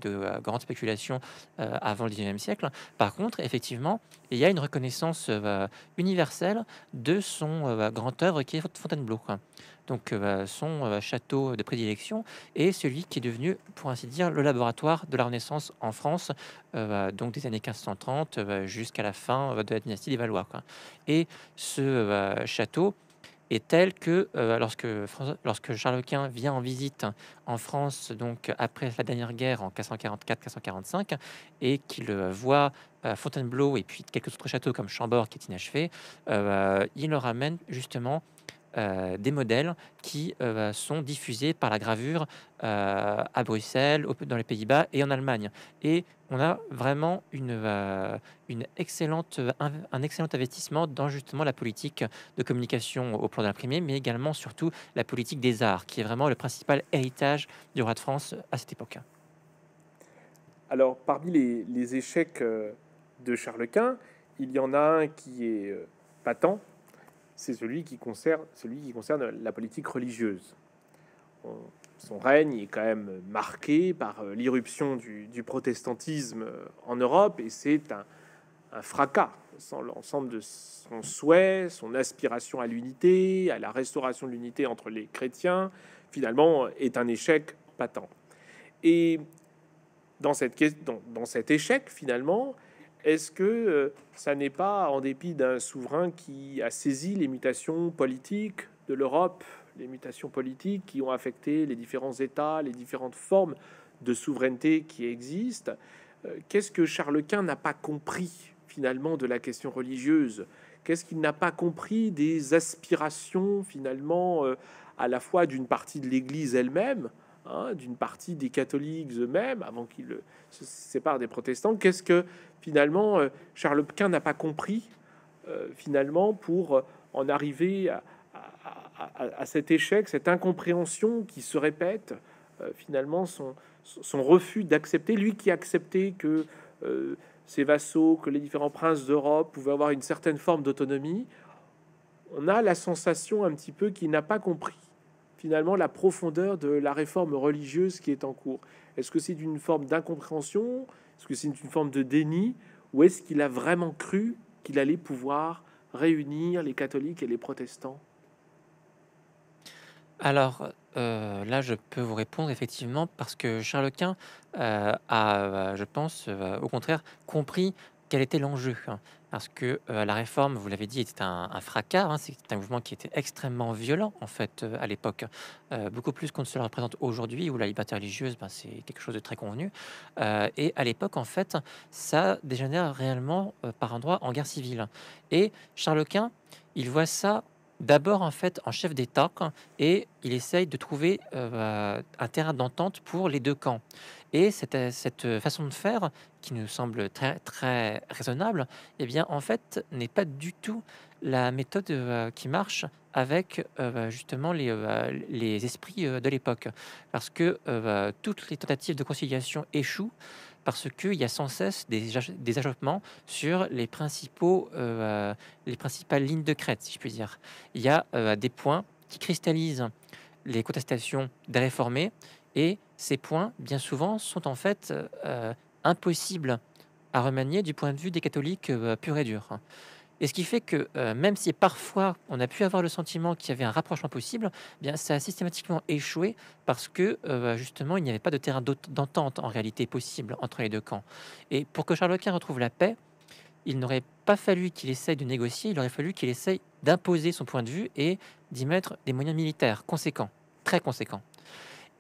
euh, grandes spéculations avant le 19e siècle. Par contre, effectivement, il y a une reconnaissance bah, universelle de son grand œuvre qui est Fontainebleau. Donc son château de prédilection est celui qui est devenu, pour ainsi dire, le laboratoire de la Renaissance en France, donc des années 1530 jusqu'à la fin de la dynastie des Valois. Et ce château est telle que euh, lorsque, lorsque Charles Quint vient en visite en France, donc après la dernière guerre en 1444-1445, et qu'il euh, voit euh, Fontainebleau et puis quelques autres châteaux comme Chambord qui est inachevé, il leur amène justement euh, des modèles qui euh, sont diffusés par la gravure euh, à Bruxelles, dans les Pays-Bas et en Allemagne. Et on a vraiment une, une excellente, un, excellent investissement dans justement la politique de communication au plan de mais également surtout la politique des arts, qui est vraiment le principal héritage du roi de France à cette époque. Alors parmi les, les échecs de Charles Quint, il y en a un qui est patent, c'est celui qui concerne, celui qui concerne la politique religieuse. Son règne est quand même marqué par euh, l'irruption du, protestantisme euh, en Europe et c'est un, fracas sans l'ensemble de son souhait, son aspiration à l'unité, à la restauration de l'unité entre les chrétiens, finalement euh, est un échec patent. Et dans, cette, dans cet échec, finalement, est-ce que euh, ça n'est pas, en dépit d'un souverain qui a saisi les mutations politiques de l'Europe, les mutations politiques qui ont affecté les différents États, les différentes formes de souveraineté qui existent, euh, qu'est-ce que Charles Quint n'a pas compris finalement de la question religieuse Qu'est-ce qu'il n'a pas compris des aspirations finalement euh, à la fois d'une partie de l'Église elle-même, Hein, d'une partie des catholiques eux-mêmes, avant qu'ils se séparent des protestants, qu'est-ce que finalement euh, Charles Quint n'a pas compris euh, finalement pour euh, en arriver à, cet échec, cette incompréhension qui se répète finalement son, refus d'accepter, lui qui acceptait que ses vassaux, que les différents princes d'Europe pouvaient avoir une certaine forme d'autonomie, on a la sensation un petit peu qu'il n'a pas compris finalement la profondeur de la réforme religieuse qui est en cours. Est-ce que c'est d'une forme d'incompréhension Est-ce que c'est une forme de déni Ou est-ce qu'il a vraiment cru qu'il allait pouvoir réunir les catholiques et les protestants alors euh, là, je peux vous répondre effectivement parce que Charles Quint euh, a, euh, je pense, au contraire, compris quel était l'enjeu. Hein parce que euh, la réforme, vous l'avez dit, était un, fracas. Hein, c'est un mouvement qui était extrêmement violent, en fait, euh, à l'époque. Euh, beaucoup plus qu'on ne se le représente aujourd'hui, où la liberté religieuse, ben, c'est quelque chose de très convenu. et à l'époque, en fait, ça dégénère réellement, par endroits, en guerre civile. Et Charles Quint, il voit ça d'abord, en fait, en chef d'État, hein, et il essaye de trouver un terrain d'entente pour les deux camps. Et cette, euh, cette euh, façon de faire, qui nous semble très, très raisonnable, eh bien, en fait, n'est pas du tout la méthode euh, qui marche avec bah, justement les, les esprits de l'époque. Parce que bah, toutes les tentatives de conciliation échouent parce qu'il y a sans cesse des, des achoppements sur les, principaux, bah, les principales lignes de crête, si je puis dire. Il y a des points qui cristallisent les contestations des réformés et ces points, bien souvent, sont en fait euh, impossibles à remanier du point de vue des catholiques euh, purs et durs. Et ce qui fait que euh, même si parfois on a pu avoir le sentiment qu'il y avait un rapprochement possible, eh bien ça a systématiquement échoué parce que bah, justement il n'y avait pas de terrain d'entente en réalité possible entre les deux camps. Et pour que Charles Quint retrouve la paix, il n'aurait pas fallu qu'il essaye de négocier, il aurait fallu qu'il essaye d'imposer son point de vue et d'y mettre des moyens militaires conséquents, très conséquents.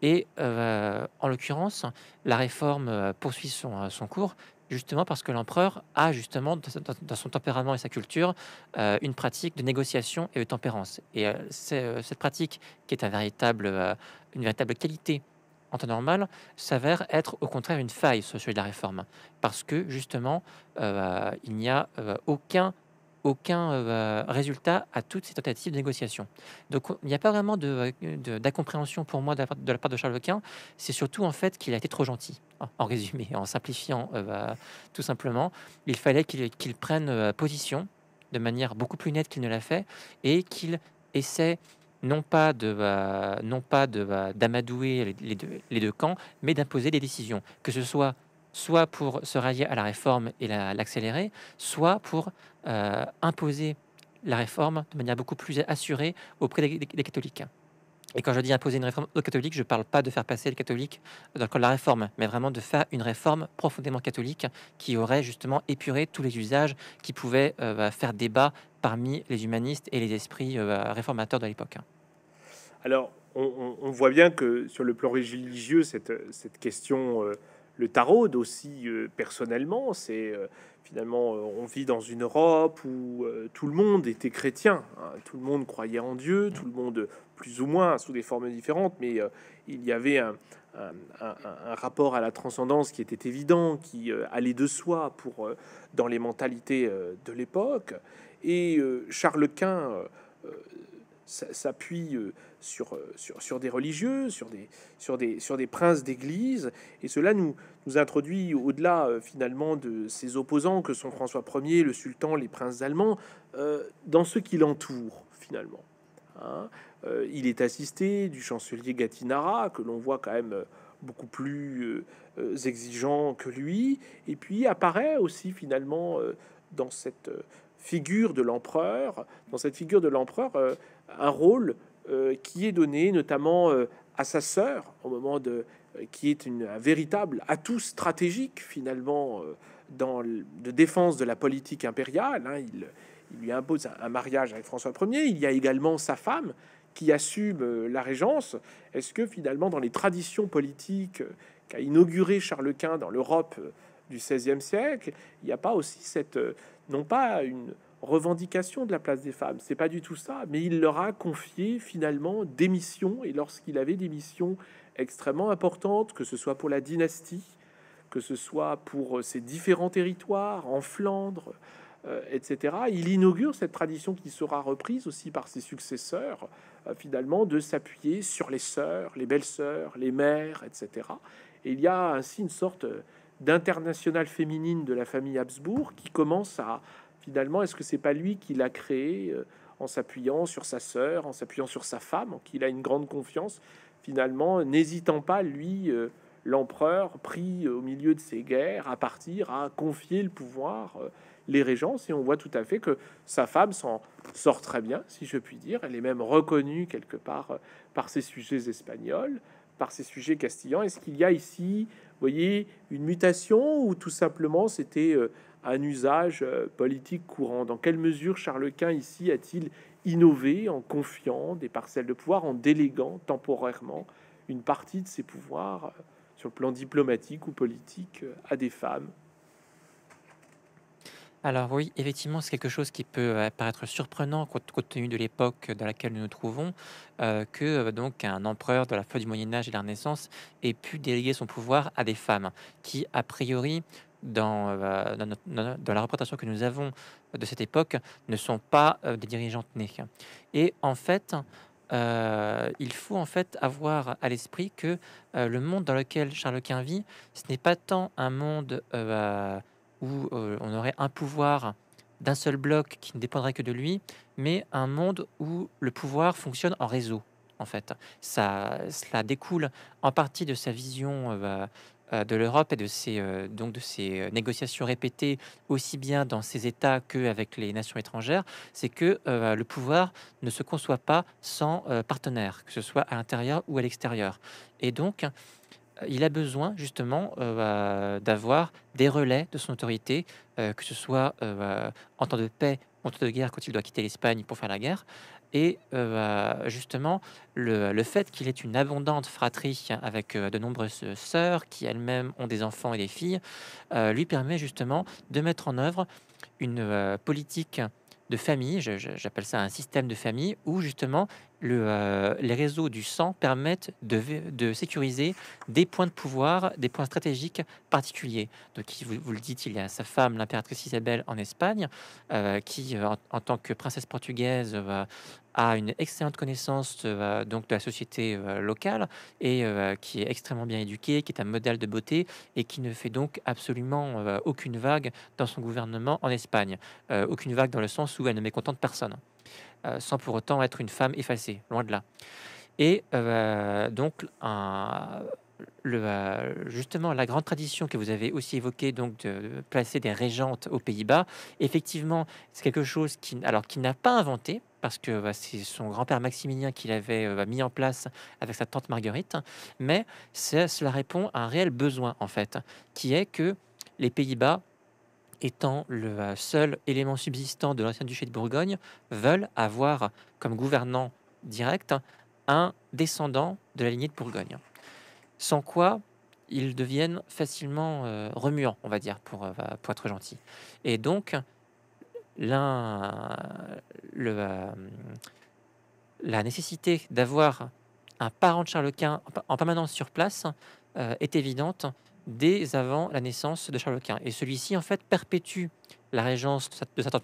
Et euh, en l'occurrence, la réforme euh, poursuit euh, son, cours justement parce que l'empereur a justement dans, son tempérament et sa culture une pratique de négociation et de tempérance. Et cette pratique, qui est un véritable, une véritable qualité en temps normal, s'avère être au contraire une faille sur celui de la réforme, parce que justement, il n'y a aucun aucun euh, résultat à toutes ces tentatives de négociation. Donc il n'y a pas vraiment d'incompréhension de, pour moi de la, part de, Charles Quint, c'est surtout en fait qu'il a été trop gentil, en résumé, en simplifiant euh, bah, tout simplement. Il fallait qu'il prenne euh, position de manière beaucoup plus nette qu'il ne l'a fait et qu'il essaie non pas de bah, non pas de bah, d'amadouer les, les, deux, camps, mais d'imposer des décisions, que ce soit soit pour se rallier à la réforme et l'accélérer, soit pour euh, imposer la réforme de manière beaucoup plus assurée auprès des, catholiques. Et quand je dis imposer une réforme aux catholiques, je ne parle pas de faire passer les catholiques dans le de la réforme, mais vraiment de faire une réforme profondément catholique qui aurait justement épuré tous les usages qui pouvaient euh, bah, faire débat parmi les humanistes et les esprits euh, bah, réformateurs de l'époque. Alors, on, voit bien que sur le plan religieux, cette, question le tarot aussi euh, personnellement. C'est euh, finalement, euh, on vit dans une Europe où tout le monde était chrétien, hein. tout le monde croyait en Dieu, mm. tout le monde plus ou moins sous des formes différentes, mais il y avait un, rapport à la transcendance qui était évident, qui allait de soi pour dans les mentalités de l'époque. Et Charles Quint s'appuie euh, sur, euh, sur, sur, des religieux, sur des, sur des, sur des princes d'église, et cela nous, nous introduit au-delà euh, finalement de ses opposants que sont François Ier, le sultan, les princes allemands, dans ce qui l'entoure finalement. Hein. il est assisté du chancelier Gattinara, que l'on voit quand même beaucoup plus exigeant que lui, et puis apparaît aussi finalement dans cette figure de l'empereur, dans cette figure de l'empereur, un rôle euh, qui est donné notamment euh, à sa sœur au moment de euh, qui est une, un véritable atout stratégique finalement dans de défense de la politique impériale. Hein. il, lui impose un, mariage avec François Ier. Il y a également sa femme qui assume la régence. Est-ce que finalement dans les traditions politiques qu'a inauguré Charles Quint dans l'Europe du XVIe siècle, il n'y a pas aussi cette non pas une revendication de la place des femmes. C'est pas du tout ça, mais il leur a confié finalement des missions. Et lorsqu'il avait des missions extrêmement importantes, que ce soit pour la dynastie, que ce soit pour euh, ses différents territoires en Flandre, euh, etc. Il inaugure cette tradition qui sera reprise aussi par ses successeurs, euh, finalement, de s'appuyer sur les sœurs, les belles-sœurs, les mères, etc. Et il y a ainsi une sorte d'internationale féminine de la famille Habsbourg qui commence à, Finalement, est-ce que c'est pas lui qui l'a créé euh, en s'appuyant sur sa sœur, en s'appuyant sur sa femme, en qui il a une grande confiance Finalement, n'hésitant pas, lui, euh, l'empereur, pris euh, au milieu de ses guerres, à partir, à confier le pouvoir, les régences, et on voit tout à fait que sa femme s'en sort très bien, si je puis dire. Elle est même reconnue quelque part par ses sujets espagnols, par ses sujets castillans. Est-ce qu'il y a ici, voyez, une mutation ou tout simplement c'était un usage euh, politique courant. Dans quelle mesure Charles Quint ici a-t-il innové en confiant des parcelles de pouvoir, en déléguant temporairement une partie de ses pouvoirs euh, sur le plan diplomatique ou politique euh, à des femmes alors oui, effectivement, c'est quelque chose qui peut paraître surprenant compte tenu de l'époque dans laquelle nous nous trouvons, que donc un empereur de la fin du Moyen Âge et de la Renaissance ait pu déléguer son pouvoir à des femmes, qui a priori euh, dans, la représentation que nous avons de cette époque ne sont pas euh, des dirigeants nées. Et en fait, euh, il faut en fait avoir à l'esprit que le monde dans lequel Charles Quint vit, ce n'est pas tant un monde bah, où on aurait un pouvoir d'un seul bloc qui ne dépendrait que de lui, mais un monde où le pouvoir fonctionne en réseau. En fait, ça, cela découle en partie de sa vision bah, euh, de l'Europe et de ses euh, donc de ces euh, négociations répétées aussi bien dans ses États qu'avec les nations étrangères, c'est que le pouvoir ne se conçoit pas sans partenaire, que ce soit à l'intérieur ou à l'extérieur. Et donc, il a besoin justement bah, d'avoir des relais de son autorité, que ce soit bah, en temps de paix en temps de guerre quand il doit quitter l'Espagne pour faire la guerre, et euh, bah, justement, le, fait qu'il ait une abondante fratrie avec euh, de nombreuses sœurs qui elles-mêmes ont des enfants et des filles, euh, lui permet justement de mettre en œuvre une politique de famille, j'appelle ça un système de famille, où justement euh, les réseaux du sang permettent de, sécuriser des points de pouvoir, des points stratégiques particuliers. Donc, vous, vous le dites, il y a sa femme, l'impératrice Isabelle, en Espagne, euh, qui, euh, en, tant que princesse portugaise, a une excellente connaissance donc de la société locale et qui est extrêmement bien éduquée, qui est un modèle de beauté et qui ne fait donc absolument aucune vague dans son gouvernement en Espagne. aucune vague dans le sens où elle ne mécontente personne. Euh, sans pour autant être une femme effacée, loin de là. Et euh, donc, euh, justement la grande tradition que vous avez aussi évoquée, donc de placer des régentes aux Pays-Bas, effectivement, c'est quelque chose qui, alors qu'il n'a pas inventé, parce que bah, c'est son grand-père Maximilien qui l'avait mis en place avec sa tante Marguerite, mais cela répond à un réel besoin en fait, qui est que les Pays-Bas étant le seul élément subsistant de l'ancien duché de Bourgogne, veulent avoir comme gouvernant direct un descendant de la lignée de Bourgogne. Sans quoi, ils deviennent facilement euh, remuants, on va dire, pour, euh, être gentil. Et donc, euh, la nécessité d'avoir un parent de Charles Quint en permanence sur place est évidente dès avant la naissance de Charles Quint. Et celui-ci, en fait, perpétue la régence de sa tante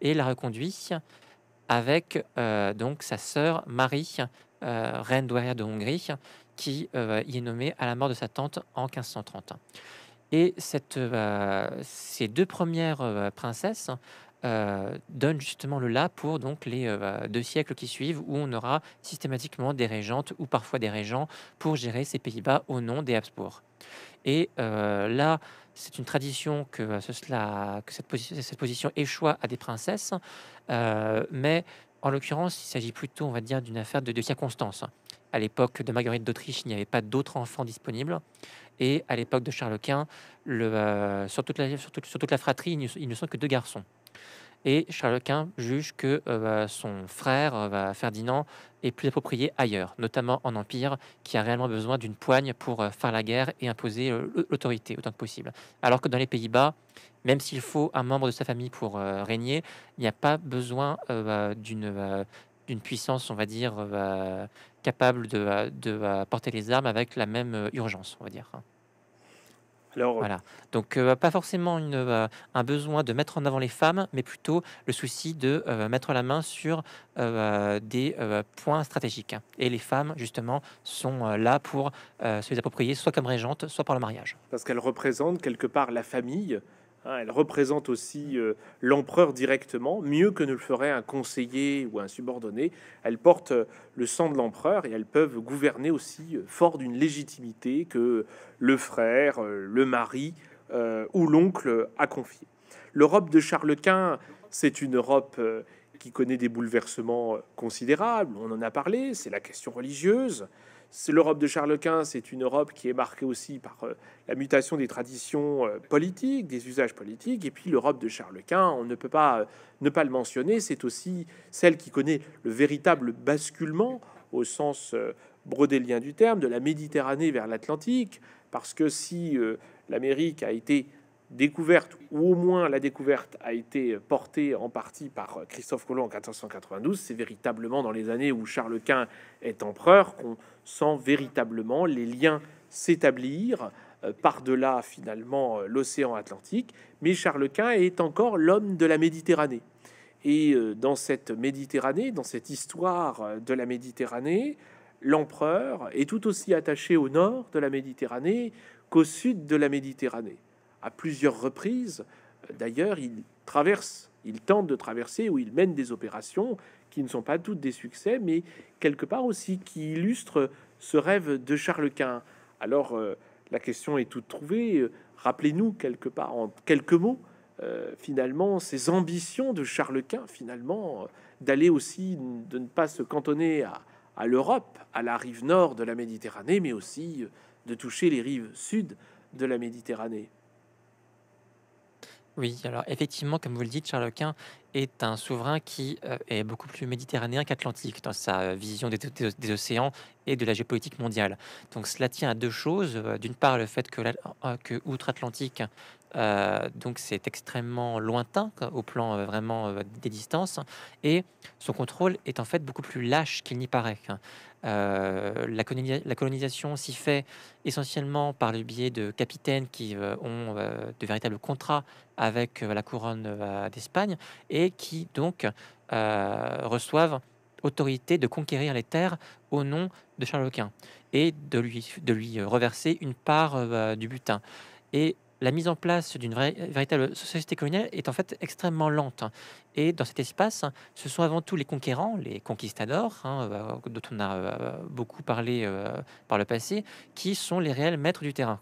et la reconduit avec euh, donc sa sœur Marie, euh, reine douairière de Hongrie, qui euh, y est nommée à la mort de sa tante en 1530. Et ces deux premières princesses euh, donne justement le là pour donc les euh, deux siècles qui suivent où on aura systématiquement des régentes ou parfois des régents pour gérer ces Pays-Bas au nom des Habsbourg. Et euh, là, c'est une tradition que, cela, cette, position, cette position à des princesses, mais en l'occurrence, il s'agit plutôt, on va dire, d'une affaire de, de circonstances. À l'époque de Marguerite d'Autriche, il n'y avait pas d'autres enfants disponibles. Et à l'époque de Charles Quint, le, sur, toute la, la fratrie, il ne sont que deux garçons. Et Charles Quint juge que euh, bah, son frère, euh, bah, Ferdinand, est plus approprié ailleurs, notamment en Empire, qui a réellement besoin d'une poigne pour euh, faire la guerre et imposer l'autorité autant que possible. Alors que dans les Pays-Bas, même s'il faut un membre de sa famille pour régner, il n'y a pas besoin bah, d'une puissance, on va dire, capable de porter les armes avec la même urgence, on va dire. Hein voilà. Donc, euh, pas forcément euh, un besoin de mettre en avant les femmes, mais plutôt le souci de euh, mettre la main sur des points stratégiques. Et les femmes, justement, sont là pour se les approprier, soit comme régente, soit par le mariage. Parce qu'elles représentent quelque part la famille, Hein, elle représente aussi euh, l'empereur directement, mieux que ne le ferait un conseiller ou un subordonné. Elles portent euh, le sang de l'empereur et elles peuvent gouverner aussi euh, fort d'une légitimité que le frère, le mari ou l'oncle a confié. L'Europe de Charles Quint, c'est une Europe qui connaît des bouleversements considérables. On en a parlé, c'est la question religieuse. L'Europe de Charles Quint, c'est une Europe qui est marquée aussi par euh, la mutation des traditions euh, politiques, des usages politiques. Et puis l'Europe de Charles Quint, on ne peut pas euh, ne pas le mentionner, c'est aussi celle qui connaît le véritable basculement au sens brodélien du terme, de la Méditerranée vers l'Atlantique. Parce que si l'Amérique a été découverte, ou au moins la découverte a été portée en partie par Christophe Colomb en 1492, c'est véritablement dans les années où Charles Quint est empereur qu'on sent véritablement les liens s'établir euh, par-delà finalement euh, l'océan Atlantique, mais Charles Quint est encore l'homme de la Méditerranée. Et euh, dans cette Méditerranée, dans cette histoire de la Méditerranée, l'empereur est tout aussi attaché au nord de la Méditerranée qu'au sud de la Méditerranée à plusieurs reprises. D'ailleurs, il traverse, il tente de traverser ou il mène des opérations qui ne sont pas toutes des succès, mais quelque part aussi qui illustrent ce rêve de Charles Quint. Alors, euh, la question est toute trouvée. Euh, rappelez-nous quelque part, en quelques mots, euh, finalement, ces ambitions de Charles Quint, finalement, d'aller aussi, de ne pas se cantonner à, à l'Europe, à la rive nord de la Méditerranée, mais aussi de toucher les rives sud de la Méditerranée. Oui, alors effectivement, comme vous le dites, Charles Quint est un souverain qui euh, est beaucoup plus méditerranéen qu'atlantique dans sa euh, vision des, océans et de la géopolitique mondiale. Donc cela tient à deux choses. Euh, d'une part, le fait que, outre-Atlantique, donc c'est extrêmement lointain au plan vraiment des distances, et son contrôle est en fait beaucoup plus lâche qu'il n'y paraît. Hein. Euh, la, colonisation s'y fait essentiellement par le biais de capitaines qui euh, ont euh, de véritables contrats avec la couronne d'Espagne et qui donc reçoivent autorité de conquérir les terres au nom de Charles Quint et de lui, de lui reverser une part du butin. Et la mise en place d'une véritable société coloniale est en fait extrêmement lente. Hein. Et dans cet espace, ce sont avant tout les conquérants, les conquistadors, hein, euh, dont on a euh, beaucoup parlé euh, par le passé, qui sont les réels maîtres du terrain.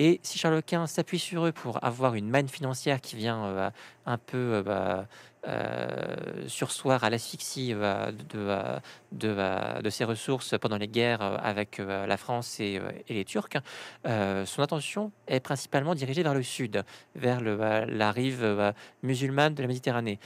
Et si Charles Quint s'appuie sur eux pour avoir une manne financière qui vient euh, un peu euh, bah, euh, sursoir à l'asphyxie euh, de, ses ressources pendant les guerres avec la France et, les Turcs, son attention est principalement dirigée vers le sud, vers la rive musulmane de la Méditerranée.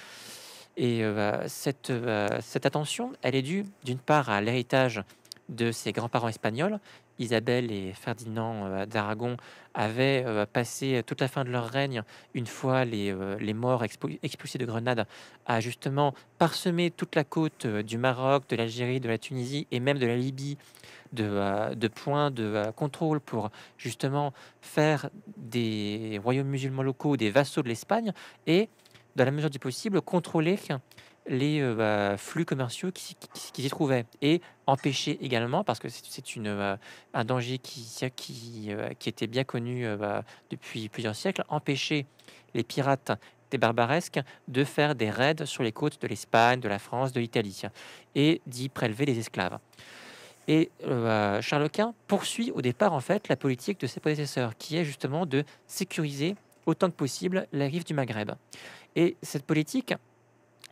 Et cette attention, elle est due d'une part à l'héritage de ses grands-parents espagnols Isabelle et Ferdinand euh, d'Aragon avaient euh, passé toute la fin de leur règne, une fois les, euh, les morts expulsés de Grenade, à justement parsemer toute la côte du Maroc, de l'Algérie, de la Tunisie et même de la Libye de, de points de contrôle pour justement faire des royaumes musulmans locaux des vassaux de l'Espagne et, dans la mesure du possible, contrôler les euh, bah, flux commerciaux qui, s'y trouvaient et empêcher également, parce que c'est euh, un danger euh, qui, était bien connu bah, depuis plusieurs siècles, empêcher les pirates des barbaresques de faire des raids sur les côtes de l'Espagne, de la France, de l'Italie et d'y prélever des esclaves. Et bah, Charles Quint poursuit au départ en fait la politique de ses prédécesseurs, qui est justement de sécuriser autant que possible la rive du Maghreb. Et cette politique,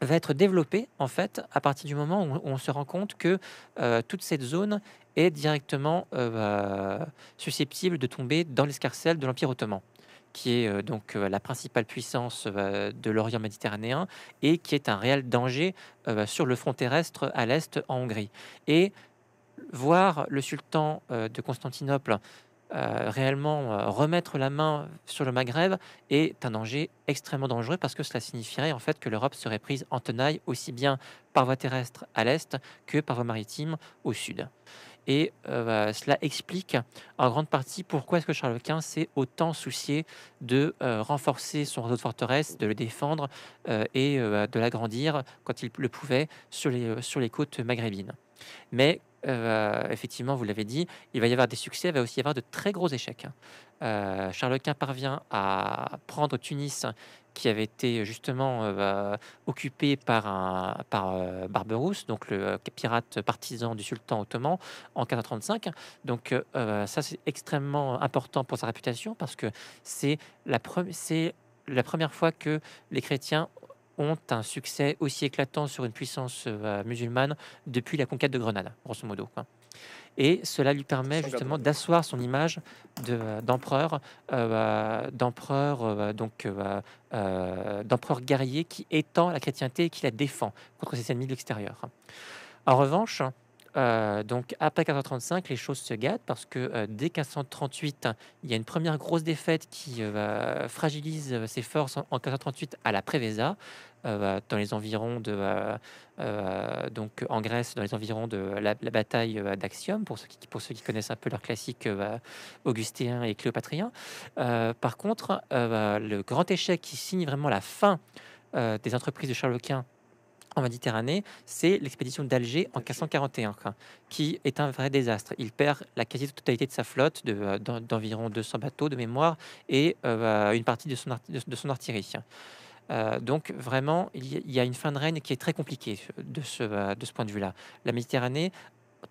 va être développée en fait à partir du moment où on se rend compte que euh, toute cette zone est directement euh, bah, susceptible de tomber dans l'escarcelle de l'Empire ottoman qui est euh, donc la principale puissance de l'Orient méditerranéen et qui est un réel danger bah, sur le front terrestre à l'est en Hongrie. Et voir le sultan de Constantinople euh, réellement euh, remettre la main sur le Maghreb est un danger extrêmement dangereux parce que cela signifierait en fait que l'Europe serait prise en tenaille aussi bien par voie terrestre à l'est que par voie maritime au sud. Et euh, bah, cela explique en grande partie pourquoi est-ce que Charles Quint s'est autant soucié de renforcer son réseau de forteresses, de le défendre et bah, de l'agrandir quand il le pouvait sur les, sur les côtes maghrébines. Mais euh, effectivement, vous l'avez dit, il va y avoir des succès, il va aussi y avoir de très gros échecs. Hein. Euh, Charles Quint parvient à prendre Tunis, qui avait été justement euh, occupé par, un, par Barberousse, donc le pirate partisan du sultan ottoman, en 1435. Donc ça, c'est extrêmement important pour sa réputation, parce que c'est la, la première fois que les chrétiens ont un succès aussi éclatant sur une puissance euh, musulmane depuis la conquête de Grenade, grosso modo. Quoi. Et cela lui permet justement d'asseoir son image d'empereur, de, euh, d'empereur euh, euh, donc d'empereur guerrier qui étend la chrétienté et qui la défend contre ses ennemis de l'extérieur. En revanche, donc après 1535, les choses se gâtent parce que dès 1538, il y a une première grosse défaite qui fragilise ses forces en, 1538 à la Prévesa, euh, bah, dans les environs de euh, euh, donc en Grèce, dans les environs de la, bataille d'Axiom, pour ceux qui pour ceux qui connaissent un peu leur classique bah, augustéen et cléopatrien. par contre, bah, le grand échec qui signe vraiment la fin des entreprises de Charles Quint en Méditerranée, c'est l'expédition d'Alger en 1541, hein, qui est un vrai désastre. Il perd la quasi-totalité de sa flotte d'environ 200 bateaux de mémoire et une partie de de son artillerie. Hein. Euh, donc vraiment, il y a une fin de règne qui est très compliquée de ce, euh, de ce point de vue-là. La Méditerranée,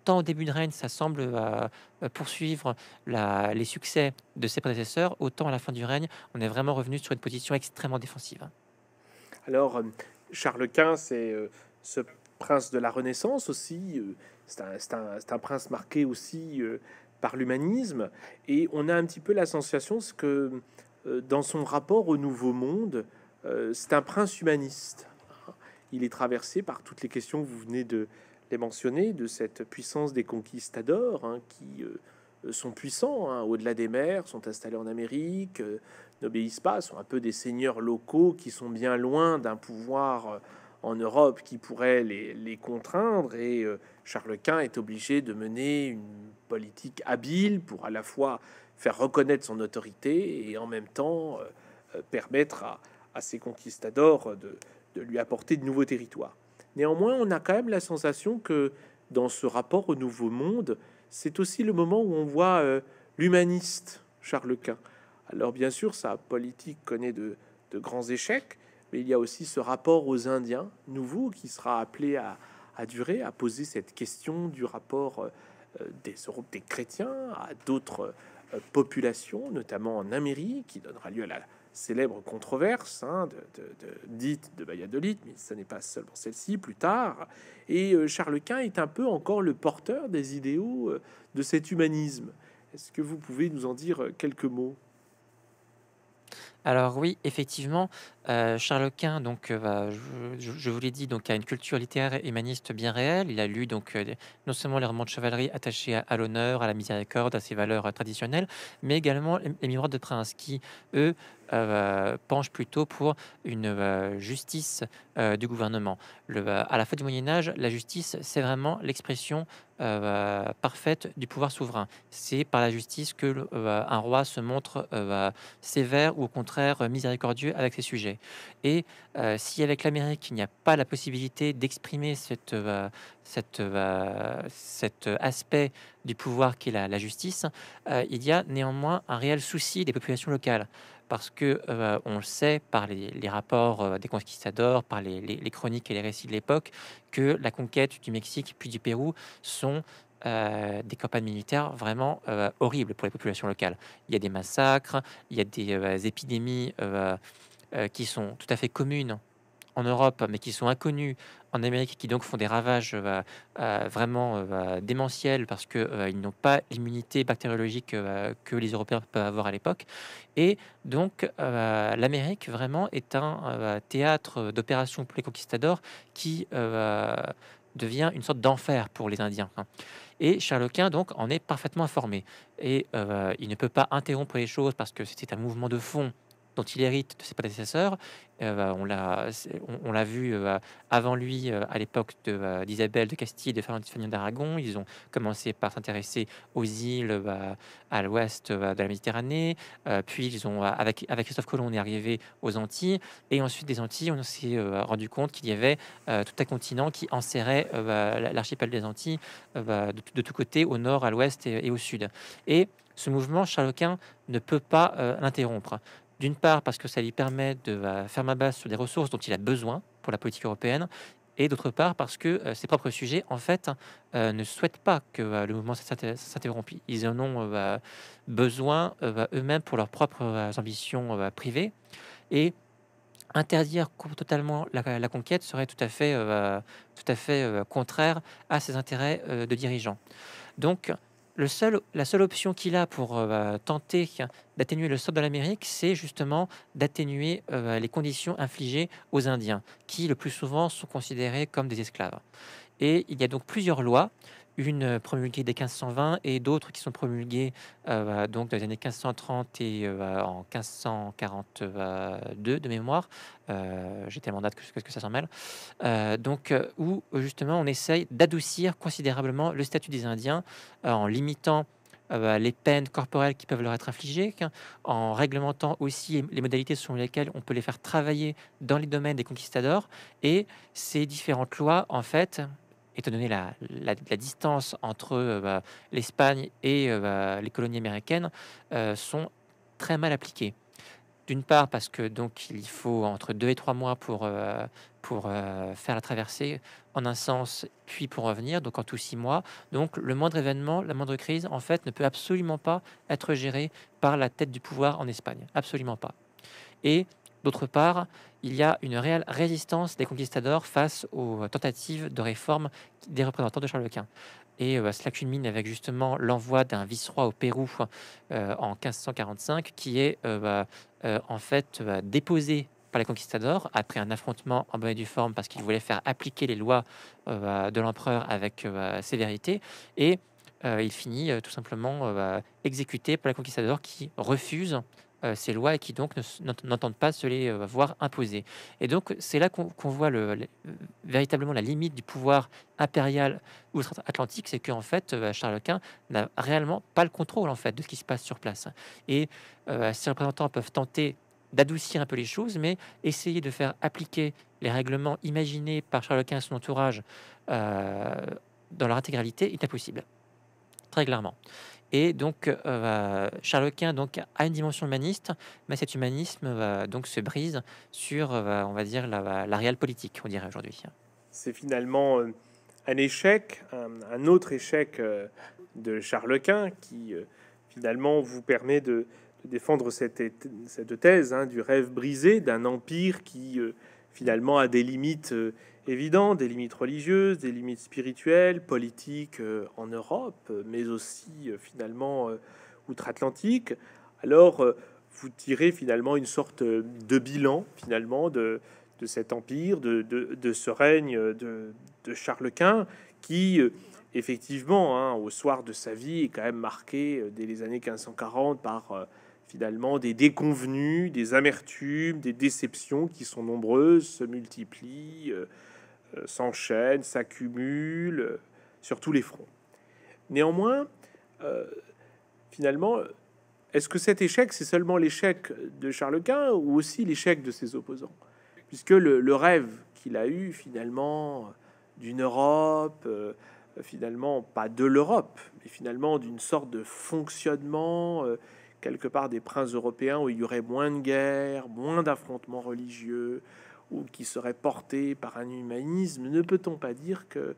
tant au début de règne, ça semble euh, poursuivre les succès de ses prédécesseurs, autant à la fin du règne, on est vraiment revenu sur une position extrêmement défensive. Alors, Charles Quint, c'est ce prince de la Renaissance aussi, c'est un, un, prince marqué aussi par l'humanisme, et on a un petit peu la sensation que dans son rapport au nouveau monde, euh, c'est un prince humaniste. Il est traversé par toutes les questions que vous venez de les mentionner, de cette puissance des conquistadors hein, qui euh, euh, sont puissants hein, au-delà des mers, sont installés en Amérique, n'obéissent pas, sont un peu des seigneurs locaux qui sont bien loin d'un pouvoir en Europe qui pourrait les, les contraindre. Et Charles Quint est obligé de mener une politique habile pour à la fois faire reconnaître son autorité et en même temps permettre à, à ses conquistadors de, lui apporter de nouveaux territoires. Néanmoins, on a quand même la sensation que dans ce rapport au nouveau monde, c'est aussi le moment où on voit euh, l'humaniste Charles Quint. Alors bien sûr, sa politique connaît de, grands échecs, mais il y a aussi ce rapport aux Indiens nouveau qui sera appelé à, durer, à poser cette question du rapport euh, des, des chrétiens à d'autres euh, populations, notamment en Amérique, qui donnera lieu à la célèbre controverse hein, de, dite de Valladolid, mais ce n'est pas seulement celle-ci, plus tard. Et euh, Charles Quint est un peu encore le porteur des idéaux euh, de cet humanisme. Est-ce que vous pouvez nous en dire euh, quelques mots alors oui, effectivement, Charles euh, Quint, donc, euh, bah, je, vous l'ai dit, donc, a une culture littéraire et humaniste bien réelle. Il a lu donc, euh, non seulement les romans de chevalerie attachés à, l'honneur, à la miséricorde, à ses valeurs traditionnelles, mais également les, Miroirs de Prince, qui, eux, penchent plutôt pour une justice du gouvernement. à la fin du Moyen Âge, la justice, c'est vraiment l'expression parfaite du pouvoir souverain. C'est par la justice que un roi se montre sévère ou au contraire euh, miséricordieux avec ces sujets. Et euh, si avec l'Amérique, il n'y a pas la possibilité d'exprimer euh, cet aspect du pouvoir qu'est la, la justice, il y a néanmoins un réel souci des populations locales parce que on sait par les, rapports des conquistadors, par les, chroniques et les récits de l'époque, que la conquête du Mexique puis du Pérou sont euh, des campagnes militaires vraiment euh, horribles pour les populations locales. Il y a des massacres, il y a des euh, épidémies qui sont tout à fait communes en Europe, mais qui sont inconnues en Amérique, qui donc font des ravages vraiment démentiels parce qu'ils n'ont pas l'immunité bactériologique que les Européens peuvent avoir à l'époque. Et donc l'Amérique vraiment est un théâtre d'opérations pour les conquistadors qui devient une sorte d'enfer pour les Indiens. Hein. Et Charles donc, en est parfaitement informé. Et euh, il ne peut pas interrompre les choses parce que c'était un mouvement de fond dont il hérite de ses prédécesseurs. Euh, bah, on l'a vu euh, avant lui euh, à l'époque d'Isabelle de, Castille et de Ferdinand d'Aragon. Ils ont commencé par s'intéresser aux îles bah, à l'ouest de la Méditerranée. puis ils ont avec, avec Christophe Colomb on est arrivé aux Antilles et ensuite des Antilles on s'est rendu compte qu'il y avait tout un continent qui enserrait bah, l'archipel des Antilles de, tous côtés au nord, à l'ouest et, au sud. Et ce mouvement Charles Quint ne peut pas l'interrompre. D'une part, parce que ça lui permet de euh, faire ma base sur des ressources dont il a besoin pour la politique européenne, et d'autre part parce que euh, ses propres sujets, en fait, euh, ne souhaitent pas que le mouvement s'interrompe. Ils en ont besoin eux-mêmes pour leurs propres ambitions privées. Et interdire totalement la, conquête serait tout à fait, tout à fait contraire à ses intérêts de dirigeants. Donc, la seule option qu'il a pour euh, tenter d'atténuer le sort de l'Amérique, c'est justement d'atténuer euh, les conditions infligées aux Indiens, qui le plus souvent sont considérés comme des esclaves. Et il y a donc plusieurs lois une euh, promulguée dès 1520 et d'autres qui sont promulguées euh, bah, donc dans les années 1530 et euh, bah, en 1542 de mémoire. J'ai tellement date que, que ça s'en mêle. donc, où justement on essaye d'adoucir considérablement le statut des Indiens en limitant bah, les peines corporelles qui peuvent leur être infligées, hein, en réglementant aussi les modalités selon lesquelles on peut les faire travailler dans les domaines des conquistadors. Et ces différentes lois, en fait, étant donné la, distance entre euh, bah, l'Espagne et euh, bah, les colonies américaines, euh, sont très mal appliquées. D'une part parce que donc il faut entre deux et trois mois pour, pour faire la traversée en un sens, puis pour revenir, donc en tout six mois. Donc le moindre événement, la moindre crise, en fait, ne peut absolument pas être géré par la tête du pouvoir en Espagne. Absolument pas. Et D'autre part, il y a une réelle résistance des conquistadors face aux tentatives de réforme des représentants de Charles Quint. Et euh, cela culmine avec justement l'envoi d'un vice-roi au Pérou euh, en 1545, qui est euh, bah, en fait bah, déposé par les conquistadors après un affrontement en bonne et due forme parce qu'il voulait faire appliquer les lois bah, de l'empereur avec sévérité. Et il finit tout simplement exécuté par les conquistadors qui refusent euh, ces lois et qui donc n'entendent pas se les euh, voir imposer. Et donc c'est là qu'on voit le, véritablement la limite du pouvoir impérial ou atlantique c'est qu'en fait euh, Charles Quint n'a réellement pas le contrôle en fait de ce qui se passe sur place. Et ses représentants peuvent tenter d'adoucir un peu les choses, mais essayer de faire appliquer les règlements imaginés par Charles Quint et son entourage dans leur intégralité est impossible, très clairement. Et donc, Charles euh, Quint donc, a une dimension humaniste, mais cet humanisme donc, se brise sur, euh, on va dire, la, la réelle politique, on dirait aujourd'hui. C'est finalement euh, un échec, un, autre échec de Charles Quint qui, finalement, vous permet de, défendre cette, thèse hein, du rêve brisé d'un empire qui, finalement, a des limites évident, des limites religieuses, des limites spirituelles, politiques euh, en Europe, mais aussi euh, finalement euh, outre-Atlantique. Alors, vous tirez finalement une sorte de bilan finalement de, de cet empire, de, ce règne de, de Charles Quint, qui effectivement, hein, au soir de sa vie, est quand même marqué dès les années 1540 par finalement des déconvenus, des amertumes, des déceptions qui sont nombreuses, se multiplient. Euh, s'enchaînent, s'accumulent euh, sur tous les fronts. Néanmoins, euh, finalement, est-ce que cet échec, c'est seulement l'échec de Charles Quint ou aussi l'échec de ses opposants Puisque le, rêve qu'il a eu finalement d'une Europe, finalement pas de l'Europe, mais finalement d'une sorte de fonctionnement quelque part des princes européens où il y aurait moins de guerres, moins d'affrontements religieux, ou qui serait porté par un humanisme, ne peut-on pas dire que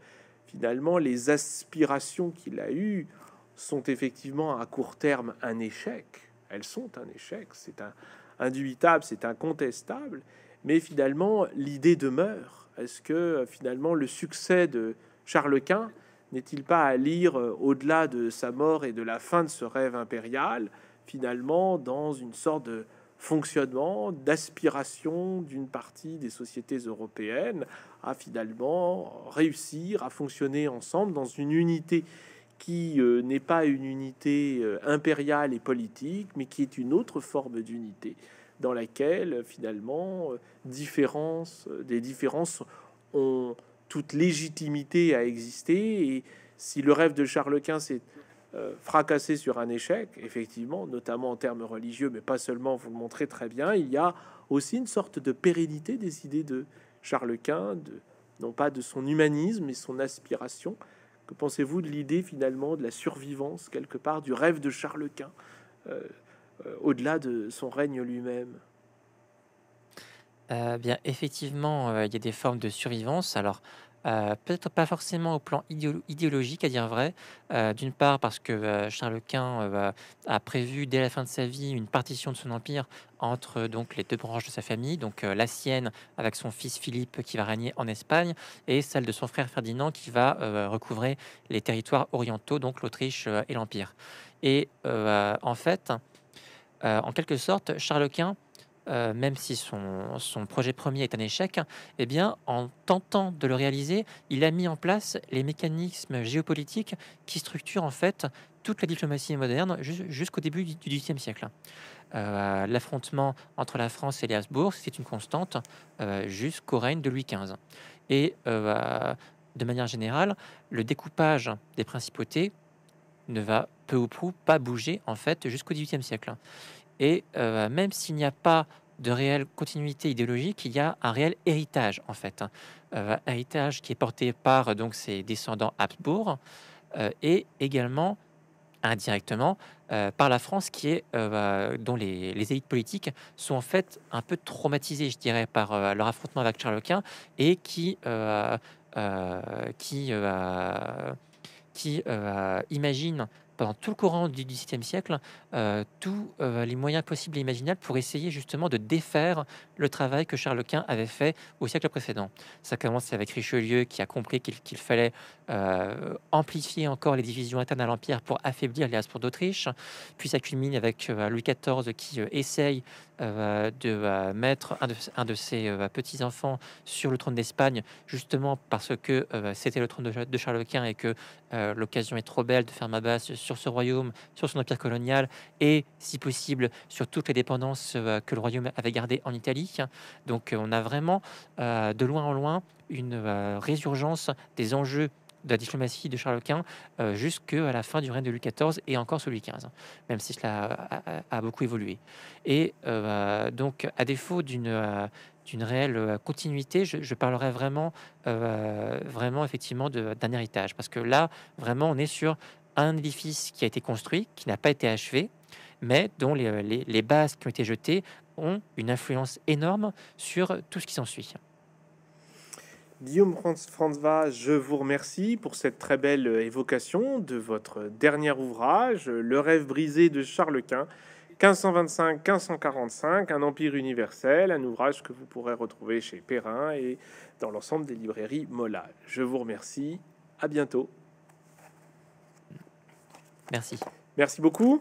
finalement les aspirations qu'il a eues sont effectivement à court terme un échec Elles sont un échec, c'est un, indubitable, c'est incontestable, mais finalement l'idée demeure. Est-ce que finalement le succès de Charles Quint n'est-il pas à lire euh, au-delà de sa mort et de la fin de ce rêve impérial, finalement dans une sorte de fonctionnement, d'aspiration d'une partie des sociétés européennes à finalement réussir à fonctionner ensemble dans une unité qui euh, n'est pas une unité euh, impériale et politique, mais qui est une autre forme d'unité dans laquelle finalement euh, différence, des différences ont toute légitimité à exister. Et si le rêve de Charles Quint, c'est euh, fracassé sur un échec, effectivement, notamment en termes religieux, mais pas seulement, vous le montrez très bien, il y a aussi une sorte de pérennité des idées de Charles Quint, de, non pas de son humanisme, mais son aspiration. Que pensez-vous de l'idée finalement de la survivance, quelque part, du rêve de Charles Quint, euh, euh, au-delà de son règne lui-même Bien, effectivement, il y a des formes de survivance. Alors, euh, peut-être pas forcément au plan idéologique, à dire vrai. Euh, d'une part, parce que euh, Charles Quint a prévu dès la fin de sa vie une partition de son empire entre donc les deux branches de sa famille, donc la sienne avec son fils Philippe qui va régner en Espagne et celle de son frère Ferdinand qui va recouvrer les territoires orientaux, donc l'Autriche et l'Empire. Et en fait, en quelque sorte, Charles Quint euh, même si son, projet premier est un échec, eh bien, en tentant de le réaliser, il a mis en place les mécanismes géopolitiques qui structurent en fait toute la diplomatie moderne jusqu'au début du XVIIIe siècle. Euh, l'affrontement entre la France et les Habsbourg, c'est une constante euh, jusqu'au règne de Louis XV. Et de manière générale, le découpage des principautés ne va peu ou prou pas bouger en fait jusqu'au XVIIIe siècle. Et euh, même s'il n'y a pas de réelle continuité idéologique, il y a un réel héritage en fait, hein. euh, héritage qui est porté par donc ses descendants Habsbourg euh, et également indirectement par la France qui est bah, dont les, les, élites politiques sont en fait un peu traumatisées, je dirais, par leur affrontement avec Charles Quint et qui qui qui imaginent pendant tout le courant du XVIIe siècle, euh, tous euh, les moyens possibles et imaginables pour essayer justement de défaire le travail que Charles Quint avait fait au siècle précédent. Ça commence avec Richelieu qui a compris qu'il fallait euh, amplifier encore les divisions internes à l'Empire pour affaiblir les Habsbourg d'Autriche, puis ça culmine avec Louis XIV qui essaye euh, de mettre un de, ses euh, petits-enfants sur le trône d'Espagne, justement parce que euh, bah, c'était le trône de, Charles Quint et que l'occasion est trop belle de faire ma base sur ce royaume, sur son empire colonial et, si possible, sur toutes les dépendances bah, que le royaume avait gardées en Italie. Donc on a vraiment, de loin en loin, une résurgence des enjeux de la diplomatie de Charles Quint euh, jusqu'à la fin du règne de Louis XIV et encore sous Louis XV, même si cela a, beaucoup évolué. Et euh, donc, à défaut d'une euh, réelle continuité, je, parlerai vraiment, vraiment effectivement d'un héritage, parce que là, vraiment, on est sur un édifice qui a été construit, qui n'a pas été achevé, mais dont les bases qui ont été jetées ont une influence énorme sur tout ce qui s'ensuit. Guillaume Franzva, je vous remercie pour cette très belle euh, évocation de votre dernier ouvrage, euh, Le rêve brisé de Charles Quint, 1525-1545, Un empire universel, un ouvrage que vous pourrez retrouver chez Perrin et dans l'ensemble des librairies Mola. Je vous remercie, à bientôt. Merci. Merci beaucoup.